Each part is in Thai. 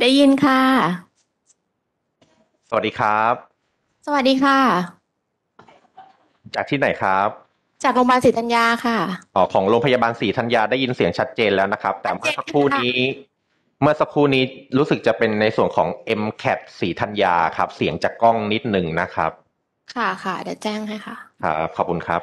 ได้ยินค่ะ สวัสดีครับ สวัสดีค่ะ จากที่ไหนครับ จากโรงพยาบาลศรีธัญญาค่ะอ๋อของโรงพยาบาลศรีธัญญาได้ยินเสียงชัดเจนแล้วนะครับ แต่เมื่อสักครู่นี้ เมื่อสักครู่นี้รู้สึกจะเป็นในส่วนของ m c a t ศรีธัญญาครับ เสียงจากกล้องนิดหนึ่งนะครับ ค่ะค่ะ เดี๋ยวแจ้งให้ค่ะครับขอบคุณครับ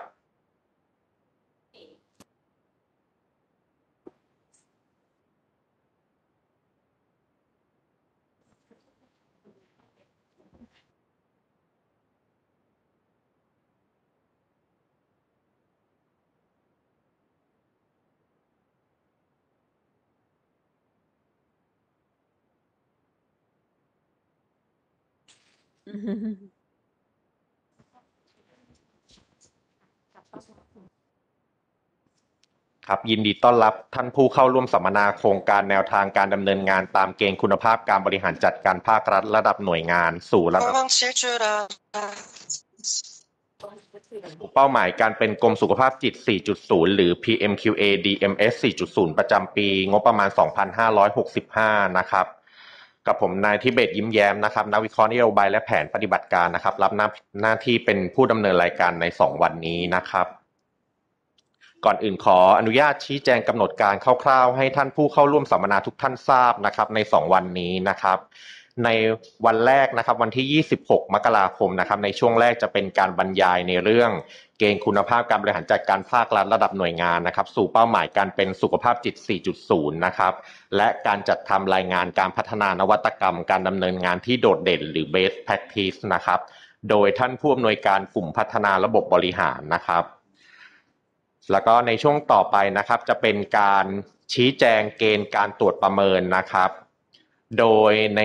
ครับยินดีต้อนรับท่านผู้เข้าร่วมสัมมนาโครงการแนวทางการดำเนินงานตามเกณฑ์คุณภาพการบริหารจัดการภาครัฐระดับหน่วยงานสู่ระดับเป้าหมายการเป็นกรมสุขภาพจิต 4.0 หรือ PMQA DMS 4.0 ประจำปี งบประมาณ 2,565 นะครับกับผมนายทิเบตยิ้มแย้มนะครับนักวิเคราะห์นโยบายและแผนปฏิบัติการนะครับ รับหน้าหน้าที่เป็นผู้ดำเนินรายการใน 2 วันนี้นะครับ ก่อนอื่นขออนุญาตชี้แจงกำหนดการคร่าวๆ ให้ท่านผู้เข้าร่วมสัมมนาทุกท่านทราบนะครับ ใน 2 วันนี้นะครับ ในวันแรกนะครับ วันที่ 26 มกราคมนะครับในช่วงแรกจะเป็นการบรรยายในเรื่องเกณฑ์คุณภาพการบริหารจัดการภาครัฐระดับหน่วยงานนะครับ สู่เป้าหมายการเป็นสุขภาพจิต4.0นะครับและการจัดทำรายงานการพัฒนานวัตกรรมการดำเนินงานที่โดดเด่น หรือ best practice นะครับ โดยท่านผู้อำนวยการกลุ่มพัฒนาระบบบริหารนะครับ แล้วก็ในช่วงต่อไปนะครับ จะเป็นการชี้แจงเกณฑ์การตรวจประเมินนะครับ โดยใน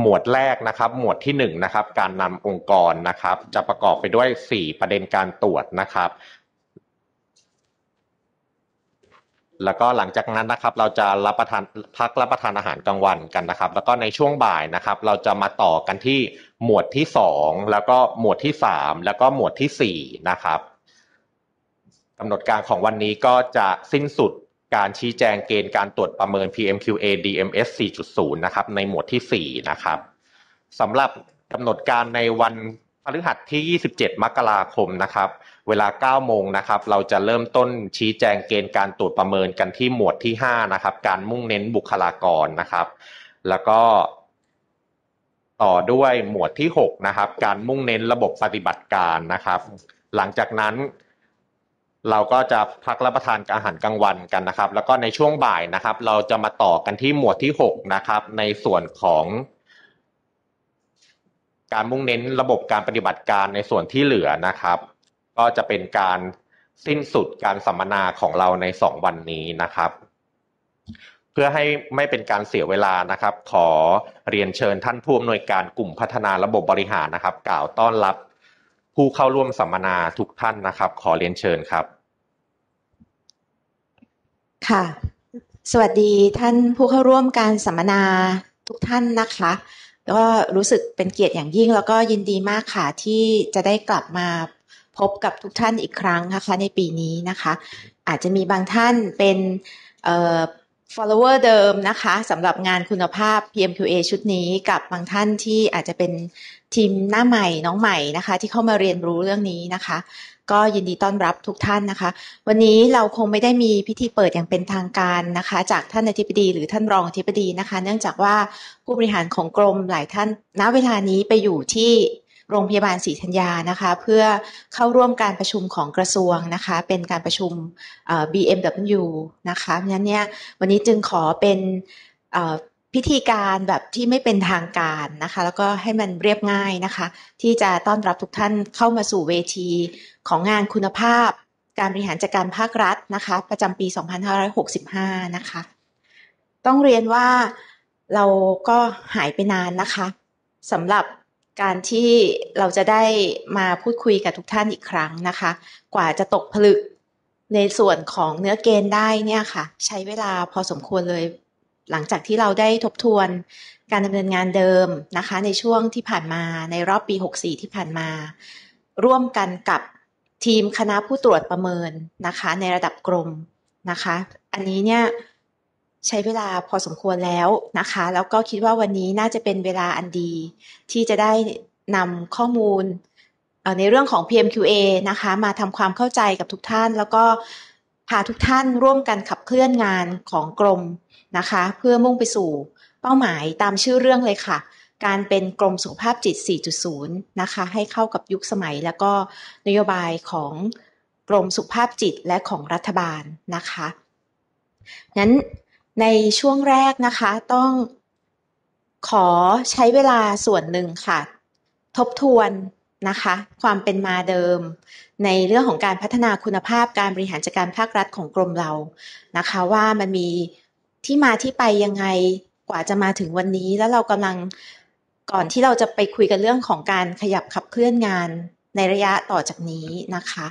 หมวดแรกนะครับ หมวดที่1นนะครับการนำองค์กรนะครับ จะประกอบไปด้วย 4 ประเด็นการตรวจนะครับแล้วก็หลังจากนั้นนะครับเราจะรับประทานพักรับประทานอาหารกลางวันกันนะครับ แล้วก็ในช่วงบ่ายนะครับ เราจะมาต่อกันที่หมวดที่ 2 แล้วก็หมวดที่ 3 แล้วก็หมวดที่4นะครับกำหนดการของวันนี้ก็จะสิ้นสุดการชี้แจงเกณฑ์การตรวจประเมิน PMQA DMS 4.0นะครับในหมวดที่4นะครับสำหรับกำหนดการในวันพฤหัสที่ 27 มกราคมนะครับ เวลา9โมงนะครับ เราจะเริ่มต้นชี้แจงเกณฑ์การตรวจประเมินกันที่หมวดที่ 5 นะครับ การมุ่งเน้นบุคลากรนะครับ แล้วก็ ต่อด้วยหมวดที่ 6 นะครับ การมุ่งเน้นระบบปฏิบัติการนะครับ หลังจากนั้น เราก็จะพักรับประทานอาหารกลางวันกันนะครับ แล้วก็ในช่วงบ่ายนะครับ เราจะมาต่อกันที่หมวดที่ 6 นะครับ ในส่วนของการมุ่งเน้นระบบการปฏิบัติการในส่วนที่เหลือนะครับ ก็จะเป็นการสิ้นสุดการสัมมนาของเราใน2วันนี้นะครับ เพื่อให้ไม่เป็นการเสียเวลานะครับ ขอเรียนเชิญท่านผู้อำนวยการกลุ่มพัฒนาระบบบริหารนะครับ กล่าวต้อนรับผู้เข้าร่วมสัมมนาทุกท่านนะครับ ขอเรียนเชิญครับ ค่ะ สวัสดีท่านผู้เข้าร่วมการสัมมนาทุกท่านนะคะแล้วก็รู้สึกเป็นเกียรติอย่างยิ่งแล้วก็ยินดีมากค่ะที่จะได้กลับมาพบกับทุกท่านอีกครั้งนะคะในปีนี้นะคะ อาจจะมีบางท่านเป็น follower เดิมนะคะสำหรับงานคุณภาพ PMQA ชุดนี้กับบางท่านที่อาจจะเป็นทีมหน้าใหม่น้องใหม่นะคะ ที่เข้ามาเรียนรู้เรื่องนี้นะคะก็ยินดีต้อนรับทุกท่านนะคะวันนี้เราคงไม่ได้มีพิธีเปิดอย่างเป็นทางการนะคะจากท่านอธิบดีหรือท่านรองอธิบดีนะคะ เนื่องจากว่าผู้บริหารของกรมหลายท่านณเวลานี้ไปอยู่ที่โรงพยาบาลศรีธัญญานะคะเพื่อเข้าร่วมการประชุมของกระทรวงนะคะเป็นการประชุม BMW นะคะนั้นเนี่ยวันนี้จึงขอเป็นพิธีการแบบที่ไม่เป็นทางการนะคะ แล้วก็ให้มันเรียบง่ายนะคะ ที่จะต้อนรับทุกท่านเข้ามาสู่เวทีของงานคุณภาพ การบริหารจัดการภาครัฐนะคะ ประจำปี 2565 นะคะต้องเรียนว่าเราก็หายไปนานนะคะสำหรับการที่เราจะได้มาพูดคุยกับทุกท่านอีกครั้งนะคะ กว่าจะตกผลึกในส่วนของเนื้อเกณฑ์ได้เนี่ยค่ะ ใช้เวลาพอสมควรเลยหลังจากที่เราได้ทบทวนการดำเนินงานเดิมนะคะในช่วงที่ผ่านมาในรอบปี 64 ที่ผ่านมา ร่วมกันกับทีมคณะผู้ตรวจประเมินนะคะ ในระดับกรมนะคะ อันนี้เนี่ยใช้เวลาพอสมควรแล้วนะคะ แล้วก็คิดว่าวันนี้น่าจะเป็นเวลาอันดีที่จะได้นำข้อมูลในเรื่องของ PMQA นะคะ มาทำความเข้าใจกับทุกท่าน แล้วก็พาทุกท่านร่วมกันขับเคลื่อนงานของกรมนะคะ เพื่อมุ่งไปสู่เป้าหมายตามชื่อเรื่องเลยค่ะ การเป็นกรมสุขภาพจิต 4.0 นะคะให้เข้ากับยุคสมัยแล้วก็นโยบายของกรมสุขภาพจิตและของรัฐบาลนะคะนั้นในช่วงแรกนะคะต้องขอใช้เวลาส่วนหนึ่งค่ะ ทบทวนนะคะ ความเป็นมาเดิม ในเรื่องของการพัฒนาคุณภาพการบริหารจัดการภาครัฐของกรมเรานะคะว่ามันมีที่มาที่ไปยังไงกว่าจะมาถึงวันนี้แล้วเรากำลังก่อนที่เราจะไปคุยกันเรื่องของการขยับขับเคลื่อนงานในระยะต่อจากนี้นะคะ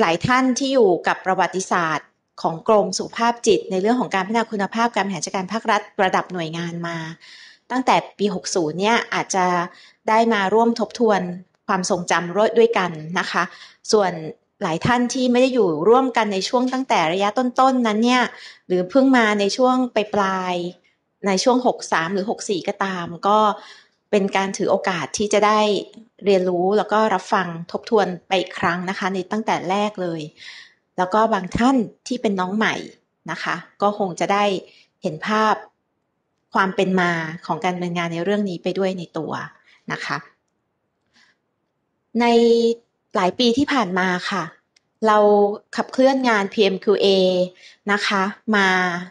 หลายท่านที่อยู่กับประวัติศาสตร์ของกรมสุขภาพจิต ในเรื่องของการพัฒนาคุณภาพการแผนหาจัดการภาครัฐระดับหน่วยงานมา ตั้งแต่ปี 60 เนี่ยอาจจะได้มาร่วมทบทวนความทรงจำร่วด้วยกันนะคะ ส่วนหลายท่านที่ไม่ได้อยู่ร่วมกันในช่วงตั้งแต่ระยะต้นๆนนั้นเนี่ยหรือเพิ่งมาในช่วงปปลายในช่วง 63 หรือ 64 ก็ตาม ก็เป็นการถือโอกาสที่จะได้เรียนรู้แล้วก็รับฟังทบทวนไปอีกครั้งนะคะ ในตั้งแต่แรกเลย แล้วก็บางท่านที่เป็นน้องใหม่นะคะ ก็คงจะได้เห็นภาพความเป็นมาของการดำเนินงานในเรื่องนี้ไปด้วยในตัวนะคะ ในหลายปีที่ผ่านมาค่ะเราขับเคลื่อนงาน PMQA นะคะมา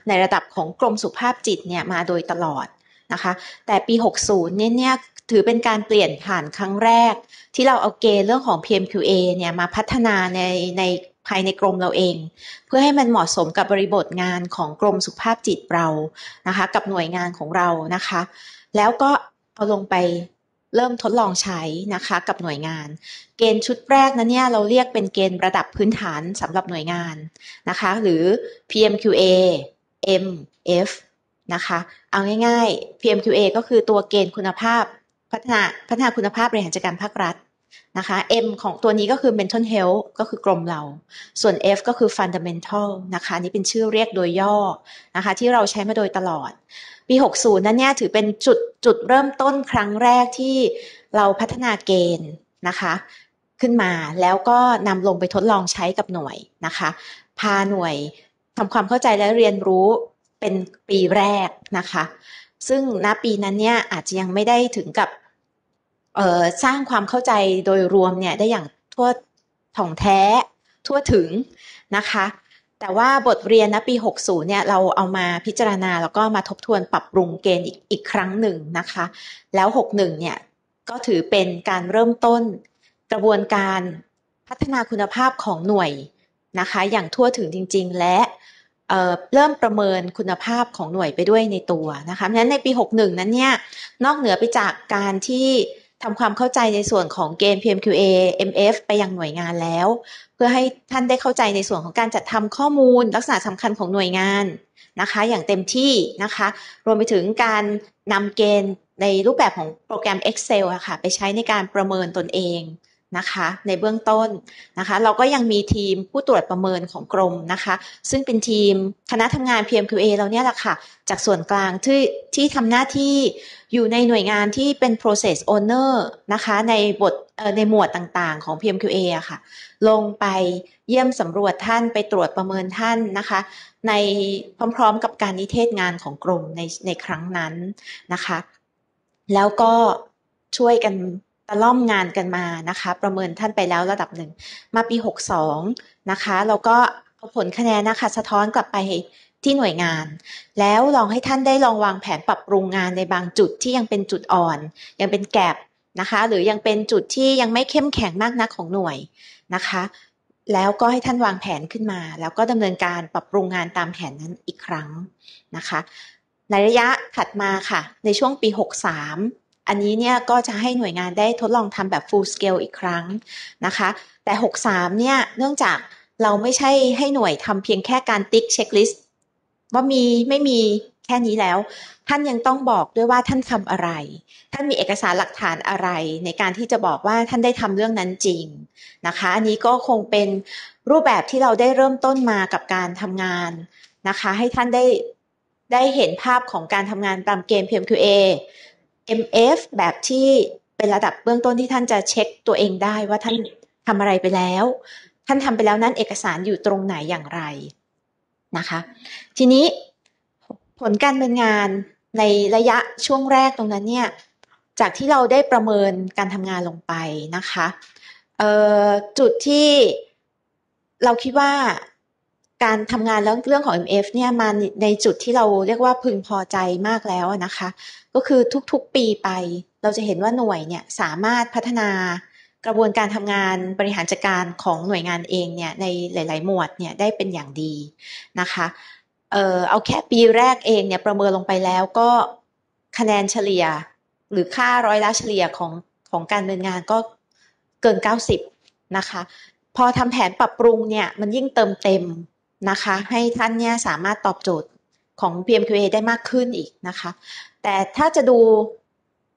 ในระดับของกรมสุขภาพจิตเนี่ยมาโดยตลอดนะคะ แต่ปี 60เนี่ยเนี่ยถือเป็นการเปลี่ยนผ่านครั้งแรก ที่เราเอาเกณฑ์เรื่องของ PMQA เนี่ยมาพัฒนาในในภายในกรมเราเอง เพื่อให้มันเหมาะสมกับบริบทงานของกรมสุขภาพจิตเรานะคะ กับหน่วยงานของเรานะคะ แล้วก็เอาลงไปเริ่มทดลองใช้นะคะ กับหน่วยงาน เกณฑ์ชุดแรกนั้นเนี่ยเราเรียกเป็นเกณฑ์ระดับพื้นฐานสำหรับหน่วยงานนะคะหรือ PMQA M F นะคะ เอาง่ายๆ PMQA ก็คือตัวเกณฑ์คุณภาพพัฒนาพัฒนาคุณภาพบริหารจัดการภาครัฐนะคะ M ของตัวนี้ก็คือ mental health ก็คือกลมเรา ส่วน F ก็คือ fundamental นะคะนี่เป็นชื่อเรียกโดยย่อนะคะ ที่เราใช้มาโดยตลอด ปี 60 นั้นเนี่ยถือเป็นจุดจุดเริ่มต้นครั้งแรกที่เราพัฒนาเกณฑ์นะคะ ขึ้นมาแล้วก็นำลงไปทดลองใช้กับหน่วยนะคะ พาหน่วยทำความเข้าใจและเรียนรู้เป็นปีแรกนะคะ ซึ่งณปีนั้นเนี่ยอาจจะยังไม่ได้ถึงกับสร้างความเข้าใจโดยรวมเนี่ยได้อย่างทั่วถ่องแท้ทั่วถึงนะคะ แต่ว่าบทเรียนนะปี60เนี่ยเราเอามาพิจารณาแล้วก็มาทบทวนปรับปรุงเกณฑ์อีกครั้งหนึ่งนะคะ แล้ว61เนี่ยก็ถือเป็นการเริ่มต้นกระบวนการพัฒนาคุณภาพของหน่วยนะคะอย่างทั่วถึงจริงๆและเเริ่มประเมินคุณภาพของหน่วยไปด้วยในตัวนะคะเพราะฉะนั้นในปี 61 นั้นเนี่ยนอกเหนือไปจากการที่ทำความเข้าใจในส่วนของเกณฑ์ PMQA MF ไปยังหน่วยงานแล้ว เพื่อให้ท่านได้เข้าใจในส่วนของการจัดทำข้อมูลลักษณะสำคัญของหน่วยงานนะคะ อย่างเต็มที่นะคะ รวมไปถึงการนำเกณฑ์ในรูปแบบของโปรแกรม Excel อะค่ะไปใช้ในการประเมินตนเองนะคะ ในเบื้องต้นนะคะเราก็ยังมีทีมผู้ตรวจประเมินของกรมนะคะซึ่งเป็นทีมคณะทำงาน PMQA เราเนี่ยแหละค่ะ จากส่วนกลางที่ที่ทำหน้าที่อยู่ในหน่วยงานที่เป็น process owner นะคะในบทในหมวดต่างๆของ PMQA อะค่ะลงไปเยี่ยมสำรวจท่านไปตรวจประเมินท่านนะคะ ในพร้อมๆกับการนิเทศงานของกรม ในในครั้งนั้นนะคะแล้วก็ช่วยกันตะล่อมงานกันมานะคะ ประเมินท่านไปแล้วระดับหนึ่งมาปี62นะคะแล้วก็เอาผลคะแนนนะคะ สะท้อนกลับไปที่หน่วยงาน แล้วลองให้ท่านได้ลองวางแผนปรับปรุงงานในบางจุดที่ยังเป็นจุดอ่อน ยังเป็นแกลบนะคะ หรือยังเป็นจุดที่ยังไม่เข้มแข็งมากนักของหน่วยนะคะ แล้วก็ให้ท่านวางแผนขึ้นมา แล้วก็ดำเนินการปรับปรุงงานตามแผนนั้นอีกครั้งนะคะ ในระยะถัดมาค่ะ ในช่วงปี63อันนี้เนี่ยก็จะให้หน่วยงานได้ทดลองทำแบบ full scale อีกครั้งนะคะ แต่ 63เนี่ยเนื่องจากเราไม่ใช่ให้หน่วยทำเพียงแค่การติ๊กเช็คลิสต์ว่ามีไม่มีแค่นี้แล้ว ท่านยังต้องบอกด้วยว่าท่านทำอะไร ท่านมีเอกสารหลักฐานอะไร ในการที่จะบอกว่าท่านได้ทำเรื่องนั้นจริงนะคะอันนี้ก็คงเป็นรูปแบบที่เราได้เริ่มต้นมากับการทำงานนะคะ ให้ท่านได้ได้เห็นภาพของการทำงานตามเกม PMQA MF แบบที่เป็นระดับเบื้องต้นที่ท่านจะเช็คตัวเองได้ว่าท่านทำอะไรไปแล้ว ท่านทำไปแล้วนั้นเอกสารอยู่ตรงไหนอย่างไรนะคะ ทีนี้ผลการดำเนินงานในระยะช่วงแรกตรงนั้นเนี่ย จากที่เราได้ประเมินการทำงานลงไปนะคะจุดที่เราคิดว่าการทำงานเรื่องเรื่องของ MF เนี่ยมาในจุดที่เราเรียกว่าพึงพอใจมากแล้วนะคะก็คือทุกๆปีไปเราจะเห็นว่าหน่วยเนี่ยสามารถพัฒนากระบวนการทำงานบริหารจัดการของหน่วยงานเองเนี่ยในหลายๆหมวดเนี่ยได้เป็นอย่างดีนะคะ เออเอาแค่ปีแรกเองเนี่ยประเมินลงไปแล้วก็คะแนนเฉลี่ยหรือค่าร้อยละเฉลี่ยของของการดำเนินงานก็เกิน 90 นะคะ พอทำแผนปรับปรุงเนี่ยมันยิ่งเติมเต็มนะคะให้ท่านเนี่ยสามารถตอบโจทย์ของ PMQA ได้มากขึ้นอีกนะคะแต่ถ้าจะดู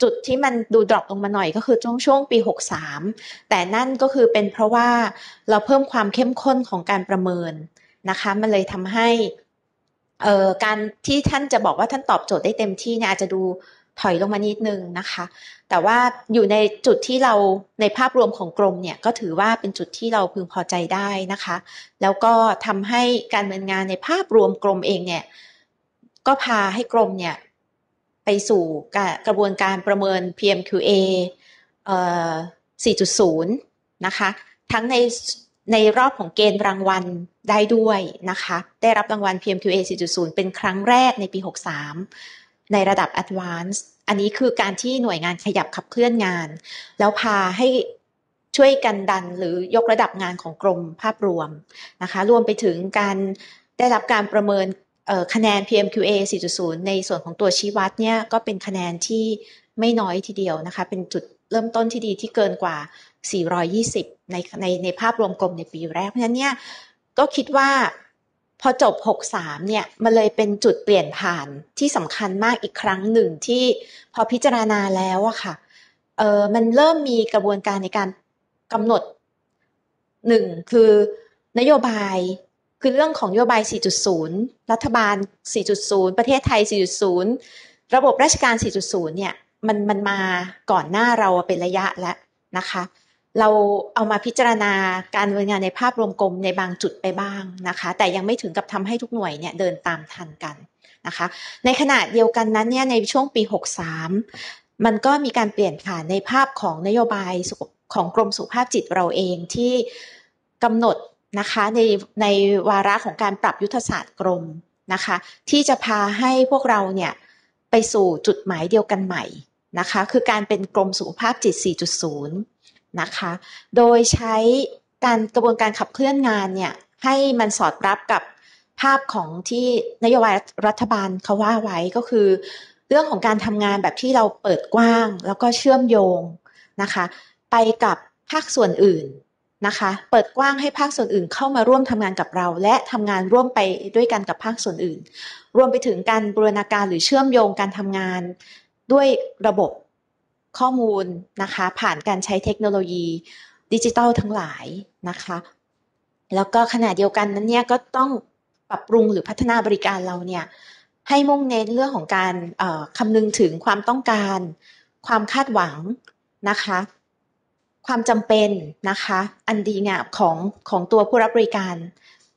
จุดที่มันดูดรอปลงมาหน่อยก็คือช่วงช่วงปี 63 แต่นั่นก็คือเป็นเพราะว่าเราเพิ่มความเข้มข้นของการประเมินนะคะ มันเลยทำให้การที่ท่านจะบอกว่าท่านตอบโจทย์ได้เต็มที่เนี่ยอาจจะดูถอยลงมานิดนึงนะคะ แต่ว่าอยู่ในจุดที่เราในภาพรวมของกรมเนี่ยก็ถือว่าเป็นจุดที่เราพึงพอใจได้นะคะ แล้วก็ทำให้การดำเนินงานในภาพรวมกรมเองเนี่ยก็พาให้กรมเนี่ยไปสู่กระบวนการประเมิน PMQA 4.0 นะคะ ทั้งในในรอบของเกณฑ์รางวัลได้ด้วยนะคะ ได้รับรางวัล PMQA 4.0 เป็นครั้งแรกในปี 63 ในระดับ Advanced อันนี้คือการที่หน่วยงานขยับขับเคลื่อนงาน แล้วพาให้ช่วยกันดันหรือยกระดับงานของกรมภาพรวมนะคะ รวมไปถึงการได้รับการประเมินคะแนน PMQA 4.0 ในส่วนของตัวชี้วัดเนี่ย ก็เป็นคะแนนที่ไม่น้อยทีเดียวนะคะ เป็นจุดเริ่มต้นที่ดีที่เกินกว่า 420 ในในในภาพรวมกลมในปีแรก เพราะฉะนั้นเนี่ยก็คิดว่า พอจบ 63 เนี่ย มันเลยเป็นจุดเปลี่ยนผ่านที่สำคัญมากอีกครั้งหนึ่งที่พอพิจารณาแล้วอะค่ะเออมันเริ่มมีกระบวนการในการกำหนดหนึ่งคือนโยบายคือเรื่องของนโยบาย 4.0 รัฐบาล 4.0 ประเทศไทย 4.0 ระบบราชการ 4.0 เนี่ยมันมันมาก่อนหน้าเราเป็นระยะแล้วนะคะ เราเอามาพิจารณาการดำเนินงานในภาพรวมกลมในบางจุดไปบ้างนะคะแต่ยังไม่ถึงกับทำให้ทุกหน่วยเนี่ยเดินตามทันกันนะคะในขณะเดียวกันนั้นเนี่ยในช่วงปี 63 มันก็มีการเปลี่ยนผ่านในภาพของนโยบายของกรมสุขภาพจิตเราเองที่กำหนดนะคะในในวาระของการปรับยุทธศาสตร์กรมนะคะที่จะพาให้พวกเราเนี่ยไปสู่จุดหมายเดียวกันใหม่นะคะคือการเป็นกรมสุขภาพจิต 4.0 นะคะโดยใช้การกระบวนการขับเคลื่อนงานเนี่ยให้มันสอดรับกับภาพของที่ นโยบายรัฐบาลเขาว่าไว้ก็คือเรื่องของการทำงานแบบที่เราเปิดกว้างแล้วก็เชื่อมโยงนะคะไปกับภาคส่วนอื่นนะคะเปิดกว้างให้ภาคส่วนอื่นเข้ามาร่วมทำงานกับเรา และทำงานร่วมไปด้วยกันกับภาคส่วนอื่นรวมไปถึงการบูรณาการหรือเชื่อมโยงการทำงาน ด้วยระบบข้อมูลนะคะ ผ่านการใช้เทคโนโลยี ดิจิทัลทั้งหลายนะคะ แล้วก็ขณะเดียวกันนั้นเนี่ยก็ต้องปรับปรุงหรือพัฒนาบริการเราเนี่ยให้มุ่งเน้นเรื่องของการคำนึงถึงความต้องการ ความคาดหวังนะคะความจำเป็นนะคะ อันดีงามของของตัวผู้รับบริการ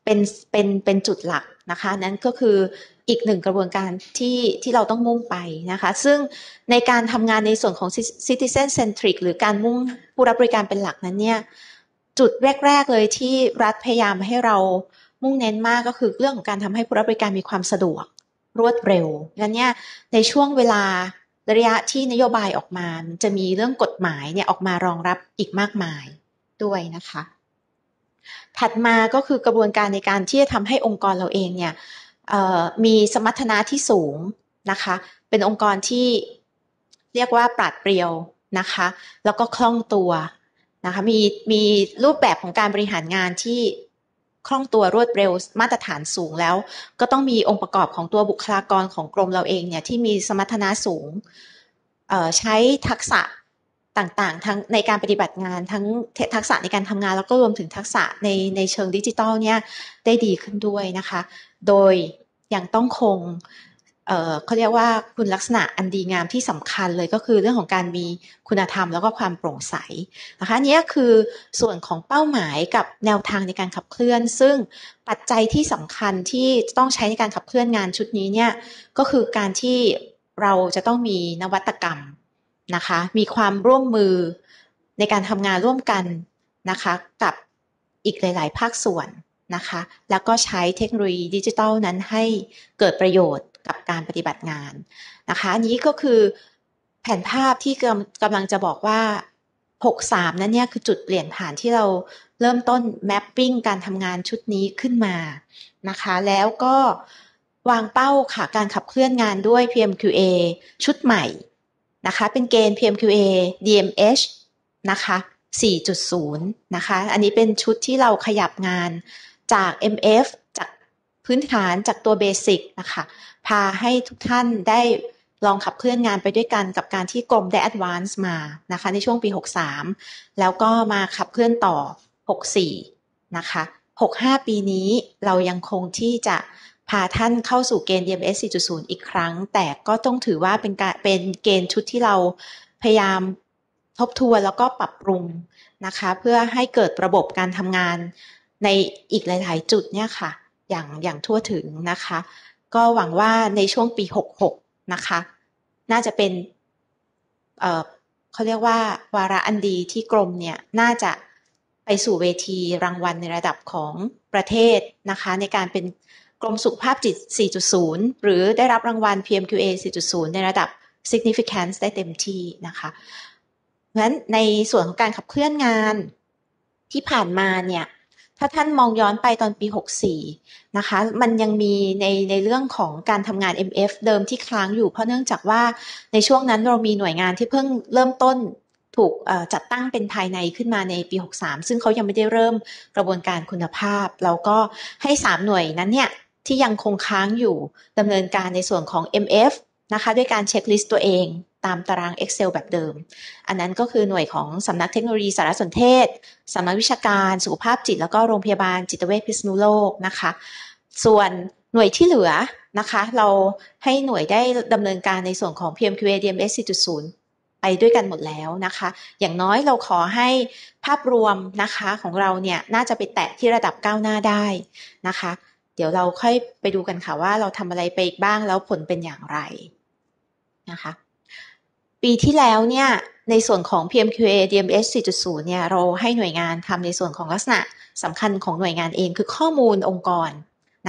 เป็นเป็นเป็นจุดหลักนะคะ นั่นก็คืออีกหนึ่งกระบวนการที่ที่เราต้องมุ่งไปนะคะ ซึ่งในการทำงานในส่วนของ citizen centric หรือการมุ่งผู้รับบริการเป็นหลักนั้นเนี่ยจุดแรกๆเลยที่รัฐพยายามให้เรามุ่งเน้นมากก็คือเรื่องของการทำให้ผู้รับบริการมีความสะดวก รวดเร็วนั้นเนี่ยในช่วงเวลาระยะที่นโยบายออกมาจะมีเรื่องกฎหมายเนี่ยออกมารองรับอีกมากมายด้วยนะคะถัดมาก็คือกระบวนการในการที่จะทำให้องค์กรเราเองเนี่ยมีสมรรถนะที่สูงนะคะเป็นองค์กรที่เรียกว่าปราดเปรียวนะคะแล้วก็คล่องตัวนะคะมีมีรูปแบบของการบริหารงานที่คล่องตัวรวดเร็วมาตรฐานสูงแล้ว ก็ต้องมีองค์ประกอบของตัวบุคลากรของกรมเราเองเนี่ยที่มีสมรรถนะสูง ใช้ทักษะต่างๆทั้งในการปฏิบัติงานทั้งทักษะในการทำงาน แล้วก็รวมถึงทักษะในในเชิงดิจิทัลเนี่ยได้ดีขึ้นด้วยนะคะ โดยยังต้องคงเขาเรียกว่าคุณลักษณะอันดีงามที่สำคัญเลยก็คือเรื่องของการมีคุณธรรมแล้วก็ความโปร่งใสนะคะนี้คือส่วนของเป้าหมายกับแนวทางในการขับเคลื่อน ซึ่งปัจจัยที่สำคัญที่ต้องใช้ในการขับเคลื่อนงานชุดนี้เนี่ยก็คือการที่เราจะต้องมีนวัตกรรมนะคะมีความร่วมมือในการทำงานร่วมกันนะคะกับอีกหลาย ๆ ภาคส่วนนะคะแล้วก็ใช้เทคโนโลยีดิจิทัลนั้นให้เกิดประโยชน์กับการปฏิบัติงาน นะคะ อันนี้ก็คือแผนภาพที่กำลังจะบอกว่า 63 นั่นเนี่ย คือจุดเปลี่ยนผ่านที่เราเริ่มต้นแมปปิ้งการทำงานชุดนี้ขึ้นมา นะคะ แล้วก็วางเป้าค่ะ การขับเคลื่อนงานด้วย PMQA ชุดใหม่ นะคะ เป็นเกณฑ์ PMQA DMH นะคะ 4.0 นะคะ อันนี้เป็นชุดที่เราขยับงานจาก MF จากพื้นฐานจากตัวเบสิกนะคะพาให้ทุกท่านได้ลองขับเคลื่อนงานไปด้วยกันกับการที่กรมได้ advance มานะคะในช่วงปี 63 แล้วก็มาขับเคลื่อนต่อ 64 นะคะ 65 ปีนี้เรายังคงที่จะพาท่านเข้าสู่เกณฑ์ DMS 4.0 อีกครั้ง แต่ก็ต้องถือว่าเป็นการเป็นเกณฑ์ชุดที่เราพยายามทบทวนแล้วก็ปรับปรุงนะคะ เพื่อให้เกิดระบบการทำงานในอีกหลายๆ จุดเนี่ยค่ะอย่างอย่างทั่วถึงนะคะ ก็หวังว่าในช่วงปี 66 นะคะ น่าจะเป็นเเขาเรียกว่า วาระอันดีที่กรมเนี่ย น่าจะไปสู่เวทีรางวัลในระดับของประเทศนะคะ ในการเป็น กรมสุขภาพจิต 4.0 หรือได้รับรางวัล PMQA 4.0 ในระดับ significance ได้เต็มที่นะคะเพราะฉะนั้นในส่วนของการขับเคลื่อนงานที่ผ่านมาเนี่ยถ้าท่านมองย้อนไปตอนปี 64 นะคะ มันยังมีในในเรื่องของการทำงาน MF เดิมที่ค้างอยู่เพราะเนื่องจากว่าในช่วงนั้นเรามีหน่วยงานที่เพิ่งเริ่มต้นถูกจัดตั้งเป็นภายในขึ้นมาในปี63 ซึ่งเขายังไม่ได้เริ่มกระบวนการคุณภาพ เราก็ให้3หน่วยนั้นเนี่ย ที่ยังคงค้างอยู่ดำเนินการในส่วนของ MF นะคะ ด้วยการเช็คลิสต์ตัวเองตามตาราง Excel แบบเดิม อันนั้นก็คือหน่วยของสำนักเทคโนโลยีสารสนเทศ สำนักวิชาการ สุขภาพจิต แล้วก็โรงพยาบาลจิตเวชพิษณุโลกนะคะ ส่วนหน่วยที่เหลือนะคะเราให้หน่วยได้ดำเนินการในส่วนของ PMQA DMS 4.0 ไปด้วยกันหมดแล้วนะคะ อย่างน้อยเราขอให้ภาพรวมนะคะของเราเนี่ยน่าจะไปแตะที่ระดับก้าวหน้าได้นะคะ เดี๋ยวเราค่อยไปดูกันค่ะว่าเราทำอะไรไปอีกบ้างแล้วผลเป็นอย่างไรนะคะปีที่แล้วเนี่ยในส่วนของ PMQA DMS 4.0 เนี่ยเราให้หน่วยงานทำในส่วนของลักษณะสำคัญของหน่วยงานเองคือข้อมูลองค์กร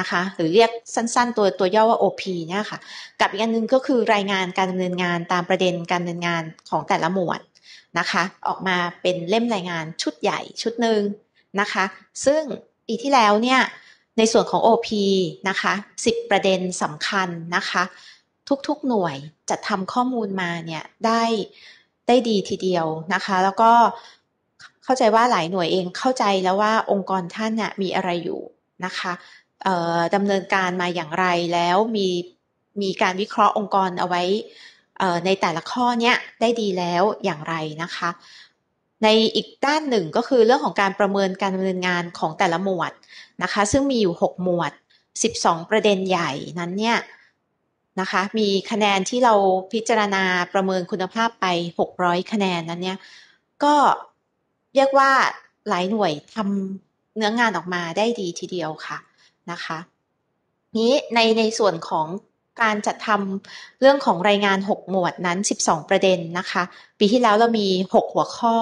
นะคะ หรือเรียกสั้นๆ ตัวตัวย่อว่า OP เนี่ยค่ะ กับอีกอันนึง ก็คือรายงานการดำเนินงานตามประเด็นการดำเนินงานของแต่ละหมวดนะคะ ออกมาเป็นเล่มรายงานชุดใหญ่ชุดหนึ่งนะคะ ซึ่งปีที่แล้วเนี่ยในส่วนของ OP นะคะ 10 ประเด็นสำคัญนะคะทุก ๆ หน่วยจัดทำข้อมูลมาเนี่ยได้ได้ดีทีเดียวนะคะ แล้วก็เข้าใจว่าหลายหน่วยเองเข้าใจแล้วว่าองค์กรท่านน่ยมีอะไรอยู่นะคะดำเนินการมาอย่างไรแล้ว มีมีการวิเคราะห์องค์กรเอาไว้ในแต่ละข้อเนี้ยได้ดีแล้วอย่างไรนะคะ ในอีกด้านหนึ่งก็คือเรื่องของการประเมินการดำเนินงานของแต่ละหมวดนะคะ ซึ่งมีอยู่ 6 หมวด 12 ประเด็นใหญ่นั้นเนี่ยนะคะมีคะแนนที่เราพิจารณาประเมินคุณภาพไป 600 คะแนนนั้นเนี่ยก็เรียกว่าหลายหน่วยทำเนื้องงานออกมาได้ดีทีเดียวค่ะนะคะ นี้ในในส่วนของการจัดทำเรื่องของรายงาน 6 หมวดนั้น 12 ประเด็นนะคะ ปีที่แล้วเรามี 6 หัวข้อ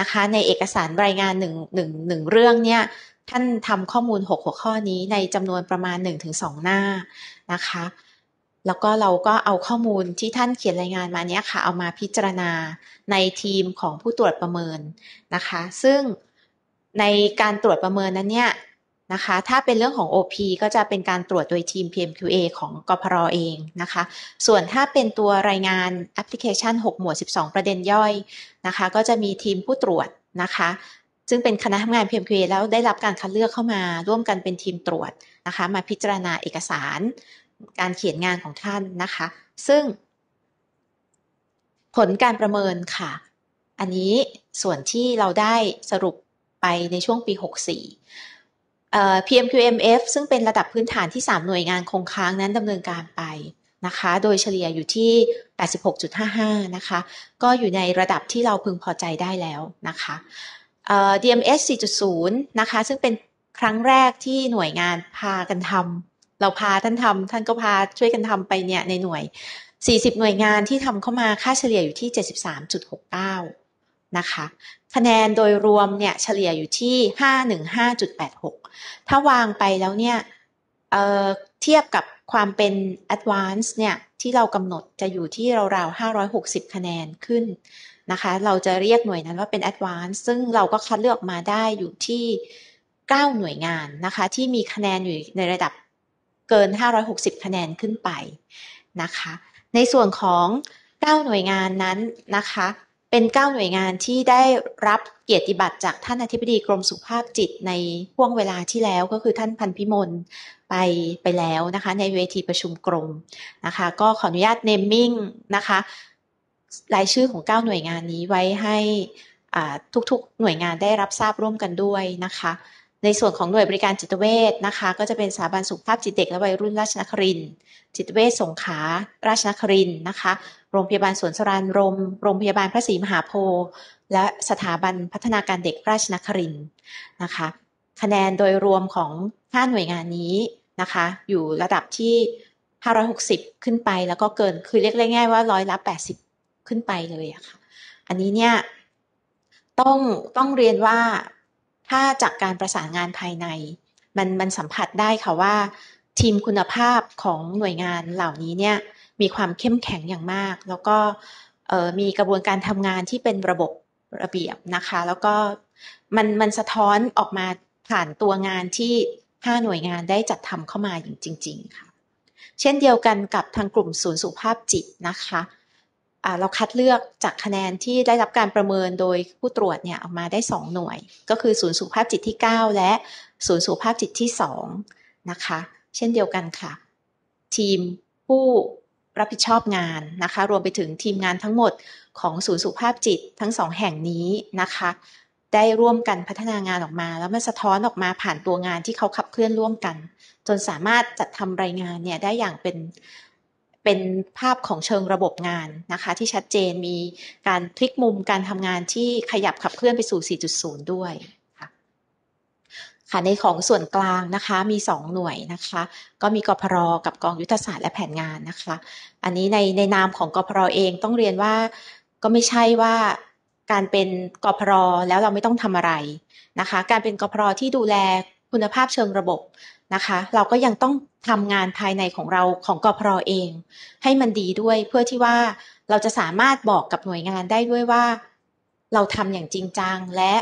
นะคะ ในเอกสารรายงาน1 1 1เรื่องเนี่ยท่านทำข้อมูล 6 หัวข้อนี้ในจำนวนประมาณ 1-2 หน้านะคะแล้วก็เราก็เอาข้อมูลที่ท่านเขียนรายงานมาเนี้ยค่ะเอามาพิจารณาในทีมของผู้ตรวจประเมินนะคะ ซึ่งในการตรวจประเมินนั้นเนี่ยนะคะถ้าเป็นเรื่องของ OP ก็จะเป็นการตรวจโดยทีม PMQA ของกพรเองนะคะ ส่วนถ้าเป็นตัวรายงานแอปพลิเคชัน 6 หมวด 12 ประเด็นย่อยนะคะ ก็จะมีทีมผู้ตรวจนะคะซึ่งเป็นคณะทำงาน PMQA แล้วได้รับการคัดเลือกเข้ามาร่วมกันเป็นทีมตรวจนะคะ มาพิจารณาเอกสารการเขียนงานของท่านนะคะ ซึ่ง ผลการประเมินค่ะ อันนี้ส่วนที่เราได้สรุปไปในช่วงปี 64 PMQMF ซึ่งเป็นระดับพื้นฐานที่ 3 หน่วยงานคงค้าง นั้นดำเนินการไปนะคะ โดยเฉลี่ยอยู่ที่ 86.55 นะคะ ก็อยู่ในระดับที่เราพึงพอใจได้แล้วนะคะ DMS 4.0 นะคะ ซึ่งเป็นครั้งแรกที่หน่วยงานพากันทำเราพาท่านทำท่านก็พาช่วยกันทำไปเนี่ยในหน่วย 40 หน่วยงานที่ทำเข้ามาค่าเฉลี่ยอยู่ที่ 73.69 นะคะ คะแนนโดยรวมเนี่ย เฉลี่ยอยู่ที่ 515.86 ถ้าวางไปแล้วเนี่ยเเทียบกับความเป็น a d v a n c e เนี่ย ที่เรากำหนดจะอยู่ที่ราวๆ560 คะแนนขึ้นนะคะ เราจะเรียกหน่วยนั้นว่าเป็น a d v a n c e ซึ่งเราก็คัดเลือกมาได้อยู่ที่ 9 หน่วยงานนะคะที่มีคะแนนอยู่ในระดับเกิน 560 คะแนนขึ้นไปนะคะ ในส่วนของ 9 หน่วยงานนั้นนะคะ เป็น 9 หน่วยงานที่ได้รับเกียรติบัตรจากท่านอธิบดีกรมสุขภาพจิตในห่วงเวลาที่แล้วก็คือท่านพันพิมลไปไปแล้วนะคะ ในเวทีประชุมกรมนะคะ ก็ขออนุญาตเนมมิ่งนะคะรายชื่อของ 9 หน่วยงานนี้ไว้ให้ทุกๆหน่วยงานได้รับทราบร่วมกันด้วยนะคะในส่วนของหน่วยบริการจิตเวชนะคะก็จะเป็นสถาบันสุขภาพจิตเด็กและวัยรุ่นราชนครินจิตเวชสงขาราชนครินนะคะโรงพยาบาลสวนสรานรม โรงพยาบาลพระศรีมหาโพธิ์และสถาบันพัฒนาการเด็กราชนครินนะคะคะแนนโดยรวมของ5หน่วยงานนี้นะคะ อยู่ระดับที่ 560 ขึ้นไป แล้วก็เกินคือเรียกง่ายๆว่าร้อยละ80ขึ้นไปเลยอะคะ่ะอันนี้เนี่ยต้องต้องเรียนว่าถ้าจากการประสานงานภายใน มันมันสัมผัสได้ค่ะว่า ทีมคุณภาพของหน่วยงานเหล่านี้เนี่ยมีความเข้มแข็งอย่างมาก แล้วก็มีกระบวนการทำงานที่เป็นระบบระเบียบนะคะ แล้วก็มันมันสะท้อนออกมาผ่านตัวงานที่ห้าหน่วยงานได้จัดทำเข้ามาอย่างจริง ๆค่ะเช่นเดียวกันกับทางกลุ่มศูนย์สุขภาพจิตนะคะเราคัดเลือกจากคะแนนที่ได้รับการประเมินโดยผู้ตรวจเนี่ยออกมาได้2หน่วย ก็คือศูนย์สุขภาพจิตที่9และศูนย์สุขภาพจิตที่2นะคะ เช่นเดียวกันค่ะ ทีมผู้รับผิดชอบงานนะคะ รวมไปถึงทีมงานทั้งหมดของศูนย์สุขภาพจิตทั้งสองแห่งนี้นะคะ ได้ร่วมกันพัฒนางานออกมา แล้วมันสะท้อนออกมาผ่านตัวงานที่เขาขับเคลื่อนร่วมกัน จนสามารถจัดทำรายงานเนี่ยได้อย่างเป็นเป็นภาพของเชิงระบบงานนะคะที่ชัดเจนมีการพลิกมุมการทำงานที่ขยับขับเคลื่อนไปสู่ 4.0 ด้วยค่ะในของส่วนกลางนะคะมี 2 หน่วยนะคะ ก็มีกพรกับกองยุทธศาสตร์และแผนงานนะคะ อันนี้ในในนามของกพรเองต้องเรียนว่าก็ไม่ใช่ว่าการเป็นกพรแล้วเราไม่ต้องทำอะไรนะคะ การเป็นกพรที่ดูแลคุณภาพเชิงระบบนะคะเราก็ยังต้องทำงานภายในของเราของกพรอเอง ให้มันดีด้วยเพื่อที่ว่าเราจะสามารถบอกกับหน่วยงานได้ด้วยว่า เราทำอย่างจริงจังและ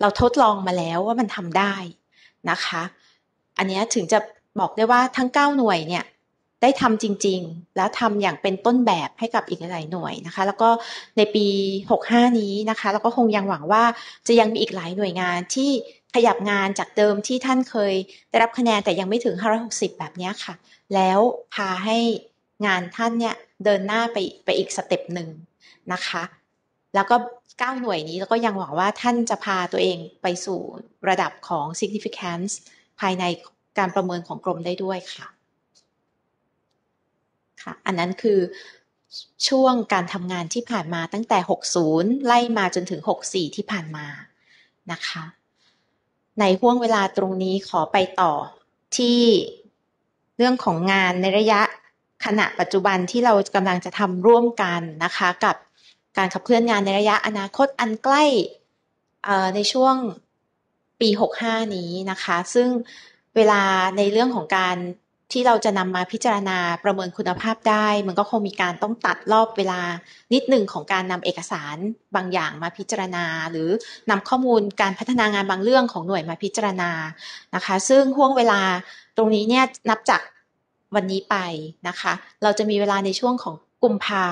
เราทดลองมาแล้วว่ามันทำได้นะคะ อันนี้ถึงจะบอกได้ว่าทั้ง9หน่วยเนี่ยได้ทำจริงๆ แล้วทำอย่างเป็นต้นแบบให้กับอีกหลายหน่วยนะคะ แล้วก็ในปี 65 นี้นะคะเราก็คงยังหวังว่าจะยังมีอีกหลายหน่วยงานที่ขยับงานจากเดิมที่ท่านเคยได้รับคะแนน แต่ยังไม่ถึง 560 แบบนี้ค่ะ แล้วพาให้งานท่านเนี่ยเดินหน้าไปไปอีกสเต็ปหนึ่งนะคะ แล้วก็9หน่วยนี้แล้วก็ยังหวังว่าท่านจะพาตัวเองไปสู่ระดับของ significance ภายในการประเมินของกรมได้ด้วยค่ะ ค่ะ อันนั้นคือช่วงการทำงานที่ผ่านมาตั้งแต่ 60 ไล่มาจนถึง 64 ที่ผ่านมานะคะในห้วงเวลาตรงนี้ขอไปต่อที่เรื่องของงานในระยะขณะปัจจุบันที่เรากำลังจะทำร่วมกันนะคะ กับการขับเคลื่อนงานในระยะอนาคตอันใกล้ในช่วงปี 65 นี้นะคะ ซึ่งเวลาในเรื่องของการที่เราจะนำมาพิจารณาประเมินคุณภาพได้ มันก็คงมีการต้องตัดรอบเวลานิดหนึ่งของการนำเอกสารบางอย่างมาพิจารณา หรือนำข้อมูลการพัฒนางานบางเรื่องของหน่วยมาพิจารณานะคะ ซึ่งห่วงเวลาตรงนี้เนี่ยนับจากวันนี้ไปนะคะ เราจะมีเวลาในช่วงของกุมภา